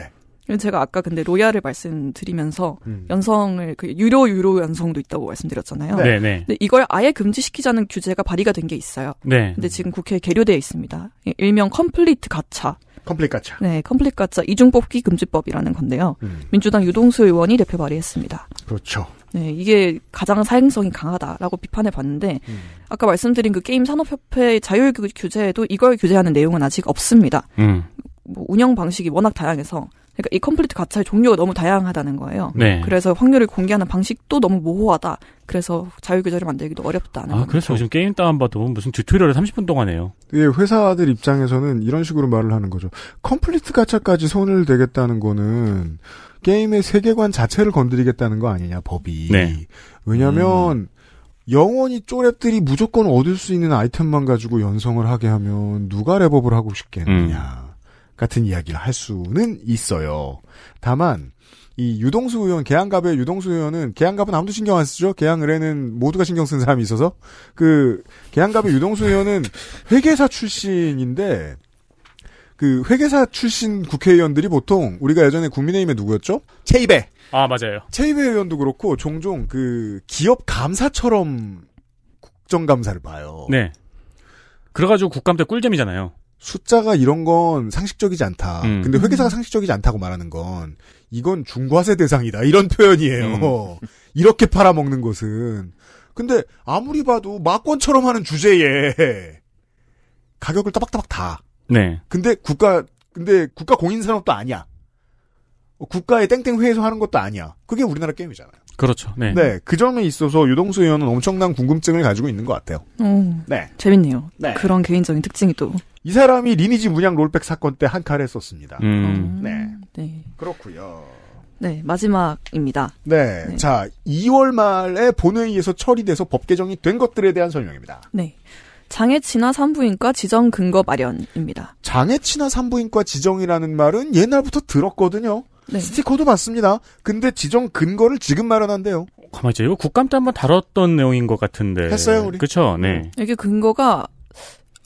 제가 아까 근데 로얄을 말씀드리면서 음. 연성을 그 유료 유료 연성도 있다고 말씀드렸잖아요. 네, 네. 네. 근데 이걸 아예 금지시키자는 규제가 발의가 된 게 있어요. 네. 근데 지금 국회에 계류되어 있습니다. 일명 컴플리트 가차. 컴플릿 가짜. 네, 컴플릿 가짜 이중뽑기 금지법이라는 건데요. 음. 민주당 유동수 의원이 대표 발의했습니다. 그렇죠. 네, 이게 가장 사행성이 강하다라고 비판해 봤는데 음. 아까 말씀드린 그 게임 산업협회 자율 규제에도 이걸 규제하는 내용은 아직 없습니다. 음. 뭐 운영 방식이 워낙 다양해서 그러니까 이 컴플리트 가차의 종류가 너무 다양하다는 거예요. 네. 그래서 확률을 공개하는 방식도 너무 모호하다. 그래서 자유규제를 만들기도 어렵다는 아, 거죠. 그래서 요즘 게임 다운받도 무슨 튜토리얼을 30분 동안 해요. 예, 회사들 입장에서는 이런 식으로 말을 하는 거죠. 컴플리트 가차까지 손을 대겠다는 거는 게임의 세계관 자체를 건드리겠다는 거 아니냐, 법이. 네. 왜냐면, 음. 영원히 쪼랩들이 무조건 얻을 수 있는 아이템만 가지고 연성을 하게 하면 누가 랩업을 하고 싶겠느냐. 음. 같은 이야기를 할 수는 있어요. 다만 이 유동수 의원 개항갑의 유동수 의원은 개항갑은 아무도 신경 안 쓰죠. 개항을 해는 모두가 신경 쓴 사람이 있어서 그 개항갑의 유동수 의원은 회계사 출신인데 그 회계사 출신 국회의원들이 보통 우리가 예전에 국민의힘에 누구였죠? 체이베. 아 맞아요. 체이베 의원도 그렇고 종종 그 기업 감사처럼 국정감사를 봐요. 네. 그래가지고 국감 때 꿀잼이잖아요. 숫자가 이런 건 상식적이지 않다. 음. 근데 회계사가 음. 상식적이지 않다고 말하는 건 이건 중과세 대상이다. 이런 표현이에요. 음. *laughs* 이렇게 팔아먹는 것은. 근데 아무리 봐도 막권처럼 하는 주제에 가격을 따박따박 다. 네. 근데 국가 근데 국가 공인 산업도 아니야. 국가의 땡땡 회에서 하는 것도 아니야. 그게 우리나라 게임이잖아요. 그렇죠. 네. 네. 그 점에 있어서 유동수 의원은 엄청난 궁금증을 가지고 있는 것 같아요. 오, 네. 재밌네요. 네. 그런 개인적인 특징이 또이 사람이 리니지 문양 롤백 사건 때 한 칼을 썼습니다. 음. 어, 음. 네. 네. 그렇고요. 네, 마지막입니다. 네, 네. 자, 2월 말에 본회의에서 처리돼서 법 개정이 된 것들에 대한 설명입니다. 네. 장애 친화 산부인과 지정 근거 마련입니다. 장애 친화 산부인과 지정이라는 말은 옛날부터 들었거든요. 네. 스티커도 맞습니다 근데 지정 근거를 지금 마련한대요. 가만히 아, 있어 이거 국감 때 한번 다뤘던 내용인 것 같은데. 했어요, 우리. 그쵸, 네. 네. 이게 근거가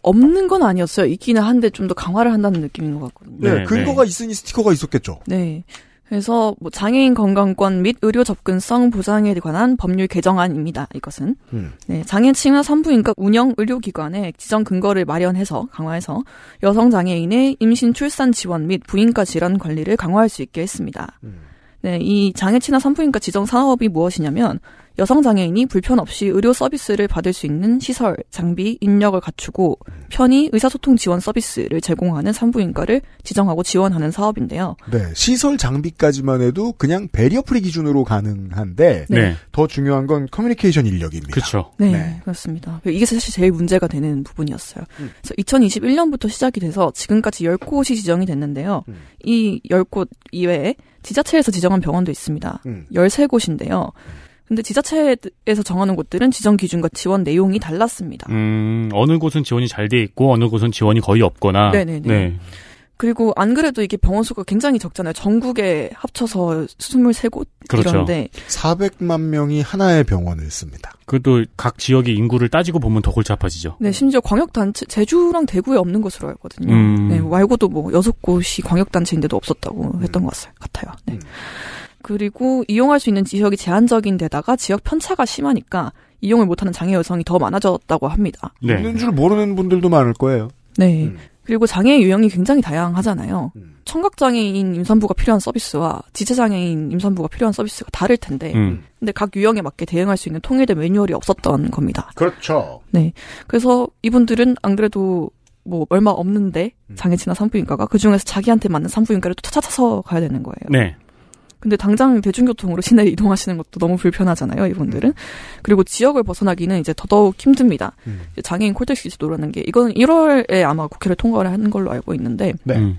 없는 건 아니었어요. 있기는 한데 좀 더 강화를 한다는 느낌인 것 같거든요. 네, 네, 네. 근거가 네. 있으니 스티커가 있었겠죠. 네. 그래서 뭐 장애인 건강권 및 의료 접근성 보장에 관한 법률 개정안입니다. 이것은 음. 네, 장애층이나 산부인과 운영 의료기관에 지정 근거를 마련해서 강화해서 여성 장애인의 임신 출산 지원 및 부인과 질환 관리를 강화할 수 있게 했습니다. 음. 네, 이 장애치나 산부인과 지정 사업이 무엇이냐면 여성 장애인이 불편 없이 의료 서비스를 받을 수 있는 시설, 장비, 인력을 갖추고 편의 의사소통 지원 서비스를 제공하는 산부인과를 지정하고 지원하는 사업인데요. 네, 시설 장비까지만 해도 그냥 베리어프리 기준으로 가능한데 네. 더 중요한 건 커뮤니케이션 인력입니다. 그렇죠. 네, 네, 그렇습니다. 이게 사실 제일 문제가 되는 부분이었어요. 음. 그래서 2021년부터 시작이 돼서 지금까지 10곳이 지정이 됐는데요. 음. 이 10곳 이외에 지자체에서 지정한 병원도 있습니다. 13곳인데요. 음. 근데 지자체에서 정하는 곳들은 지정 기준과 지원 내용이 달랐습니다. 음, 어느 곳은 지원이 잘 돼 있고 어느 곳은 지원이 거의 없거나. 네네네. 네. 그리고 안 그래도 이게 병원 수가 굉장히 적잖아요. 전국에 합쳐서 23곳 그렇죠. 이런데 400만 명이 하나의 병원을 씁니다. 그래도 각 지역의 인구를 따지고 보면 더 골치 아파지죠. 네, 심지어 광역 단체 제주랑 대구에 없는 것으로 알거든요. 음. 네, 말고도 뭐 여섯 곳이 광역 단체인데도 없었다고 했던 음. 것 같아요. 네. 음. 그리고 이용할 수 있는 지역이 제한적인 데다가 지역 편차가 심하니까 이용을 못하는 장애 여성이 더 많아졌다고 합니다. 네. 있는 줄 모르는 분들도 많을 거예요. 네. 음. 그리고 장애 유형이 굉장히 다양하잖아요. 음. 청각장애인 임산부가 필요한 서비스와 지체장애인 임산부가 필요한 서비스가 다를 텐데, 음. 근데 각 유형에 맞게 대응할 수 있는 통일된 매뉴얼이 없었던 겁니다. 그렇죠. 네. 그래서 이분들은 안 그래도 뭐 얼마 없는데 음. 장애 진화 산부인과가 그 중에서 자기한테 맞는 산부인과를 또 찾아서 가야 되는 거예요. 네. 근데 당장 대중교통으로 시내를 이동하시는 것도 너무 불편하잖아요, 이분들은. 음. 그리고 지역을 벗어나기는 이제 더더욱 힘듭니다. 음. 장애인 콜택시 제도라는 게, 이건 1월에 아마 국회를 통과를 하는 걸로 알고 있는데, 네. 음.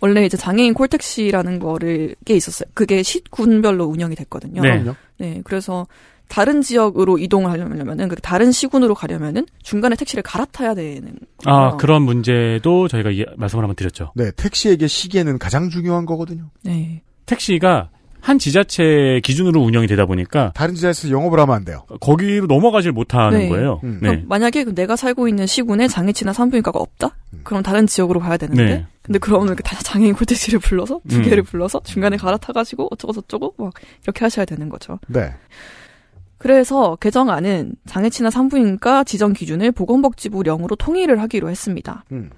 원래 이제 장애인 콜택시라는 거를, 게 있었어요. 그게 시군별로 운영이 됐거든요. 네. 네 그래서 다른 지역으로 이동을 하려면은 그 그러니까 다른 시군으로 가려면은 중간에 택시를 갈아타야 되는 아 그런 문제도 저희가 말씀을 한번 드렸죠. 네 택시에게 시계는 가장 중요한 거거든요. 네 택시가 한 지자체 기준으로 운영이 되다 보니까 다른 지자체에서 영업을 하면 안 돼요. 거기로 넘어가질 못하는 네. 거예요. 음. 네. 만약에 내가 살고 있는 시군에 장애치나 산부인과가 없다? 음. 그럼 다른 지역으로 가야 되는데 네. 근데 그러면 다 장애인 콜택시를 불러서 두 음. 개를 음. 불러서 중간에 갈아타가지고 어쩌고 저쩌고 막 이렇게 하셔야 되는 거죠. 네. 그래서 개정안은 장애치나 산부인과 지정 기준을 보건복지부령으로 통일을 하기로 했습니다. 음.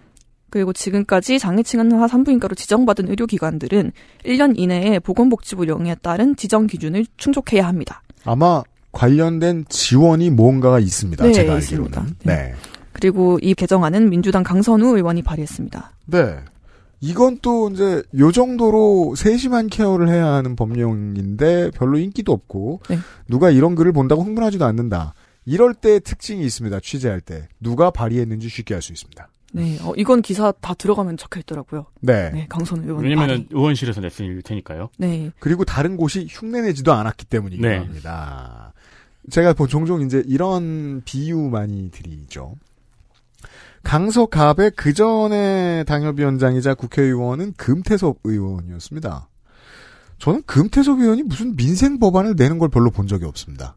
그리고 지금까지 장애층은 화산부인과로 지정받은 의료기관들은 1년 이내에 보건복지부령에 따른 지정 기준을 충족해야 합니다. 아마 관련된 지원이 뭔가가 있습니다. 네, 제가 알기로는. 있습니다. 네. 네. 그리고 이 개정안은 민주당 강선우 의원이 발의했습니다. 네. 이건 또 이제 요 정도로 세심한 케어를 해야 하는 법령인데 별로 인기도 없고 네. 누가 이런 글을 본다고 흥분하지도 않는다. 이럴 때 특징이 있습니다. 취재할 때 누가 발의했는지 쉽게 알 수 있습니다. 네, 어, 이건 기사 다 들어가면 적혀 있더라고요. 네. 네 강선 의원. 왜냐면 의원실에서 냈을 테니까요. 네. 그리고 다른 곳이 흉내내지도 않았기 때문이기도 네. 합니다. 제가 뭐 종종 이제 이런 비유 많이 드리죠. 강서갑의 그 전에 당협위원장이자 국회의원은 금태섭 의원이었습니다. 저는 금태섭 의원이 무슨 민생 법안을 내는 걸 별로 본 적이 없습니다.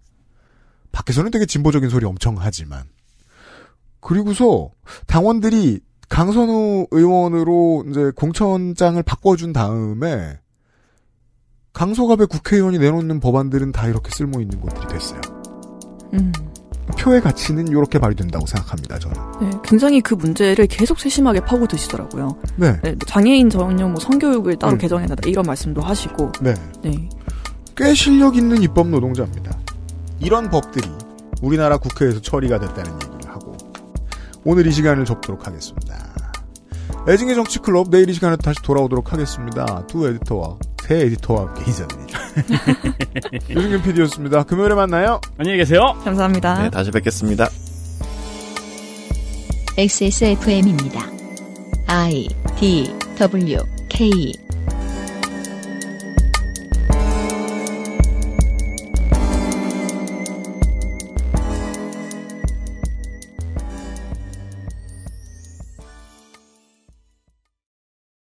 밖에서는 되게 진보적인 소리 엄청 하지만 그리고서 당원들이 강선우 의원으로 이제 공천장을 바꿔준 다음에 강소갑의 국회의원이 내놓는 법안들은 다 이렇게 쓸모 있는 것들이 됐어요. 음. 표의 가치는 이렇게 발휘된다고 생각합니다. 저는. 네, 굉장히 그 문제를 계속 세심하게 파고 드시더라고요. 네. 네 장애인 전용 뭐 성교육을 따로 음. 개정해놨다 이런 말씀도 하시고. 네. 네. 꽤 실력 있는 입법 노동자입니다. 이런 법들이 우리나라 국회에서 처리가 됐다는 얘기. 오늘 이 시간을 접도록 하겠습니다. 애증의 정치 클럽 내일 이 시간에 다시 돌아오도록 하겠습니다. 두 에디터와 새 에디터와 함께 인사드립니다. *laughs* 유승균 PD였습니다. 금요일에 만나요. 안녕히 계세요. 감사합니다. 네, 다시 뵙겠습니다. XSFM입니다. I D W K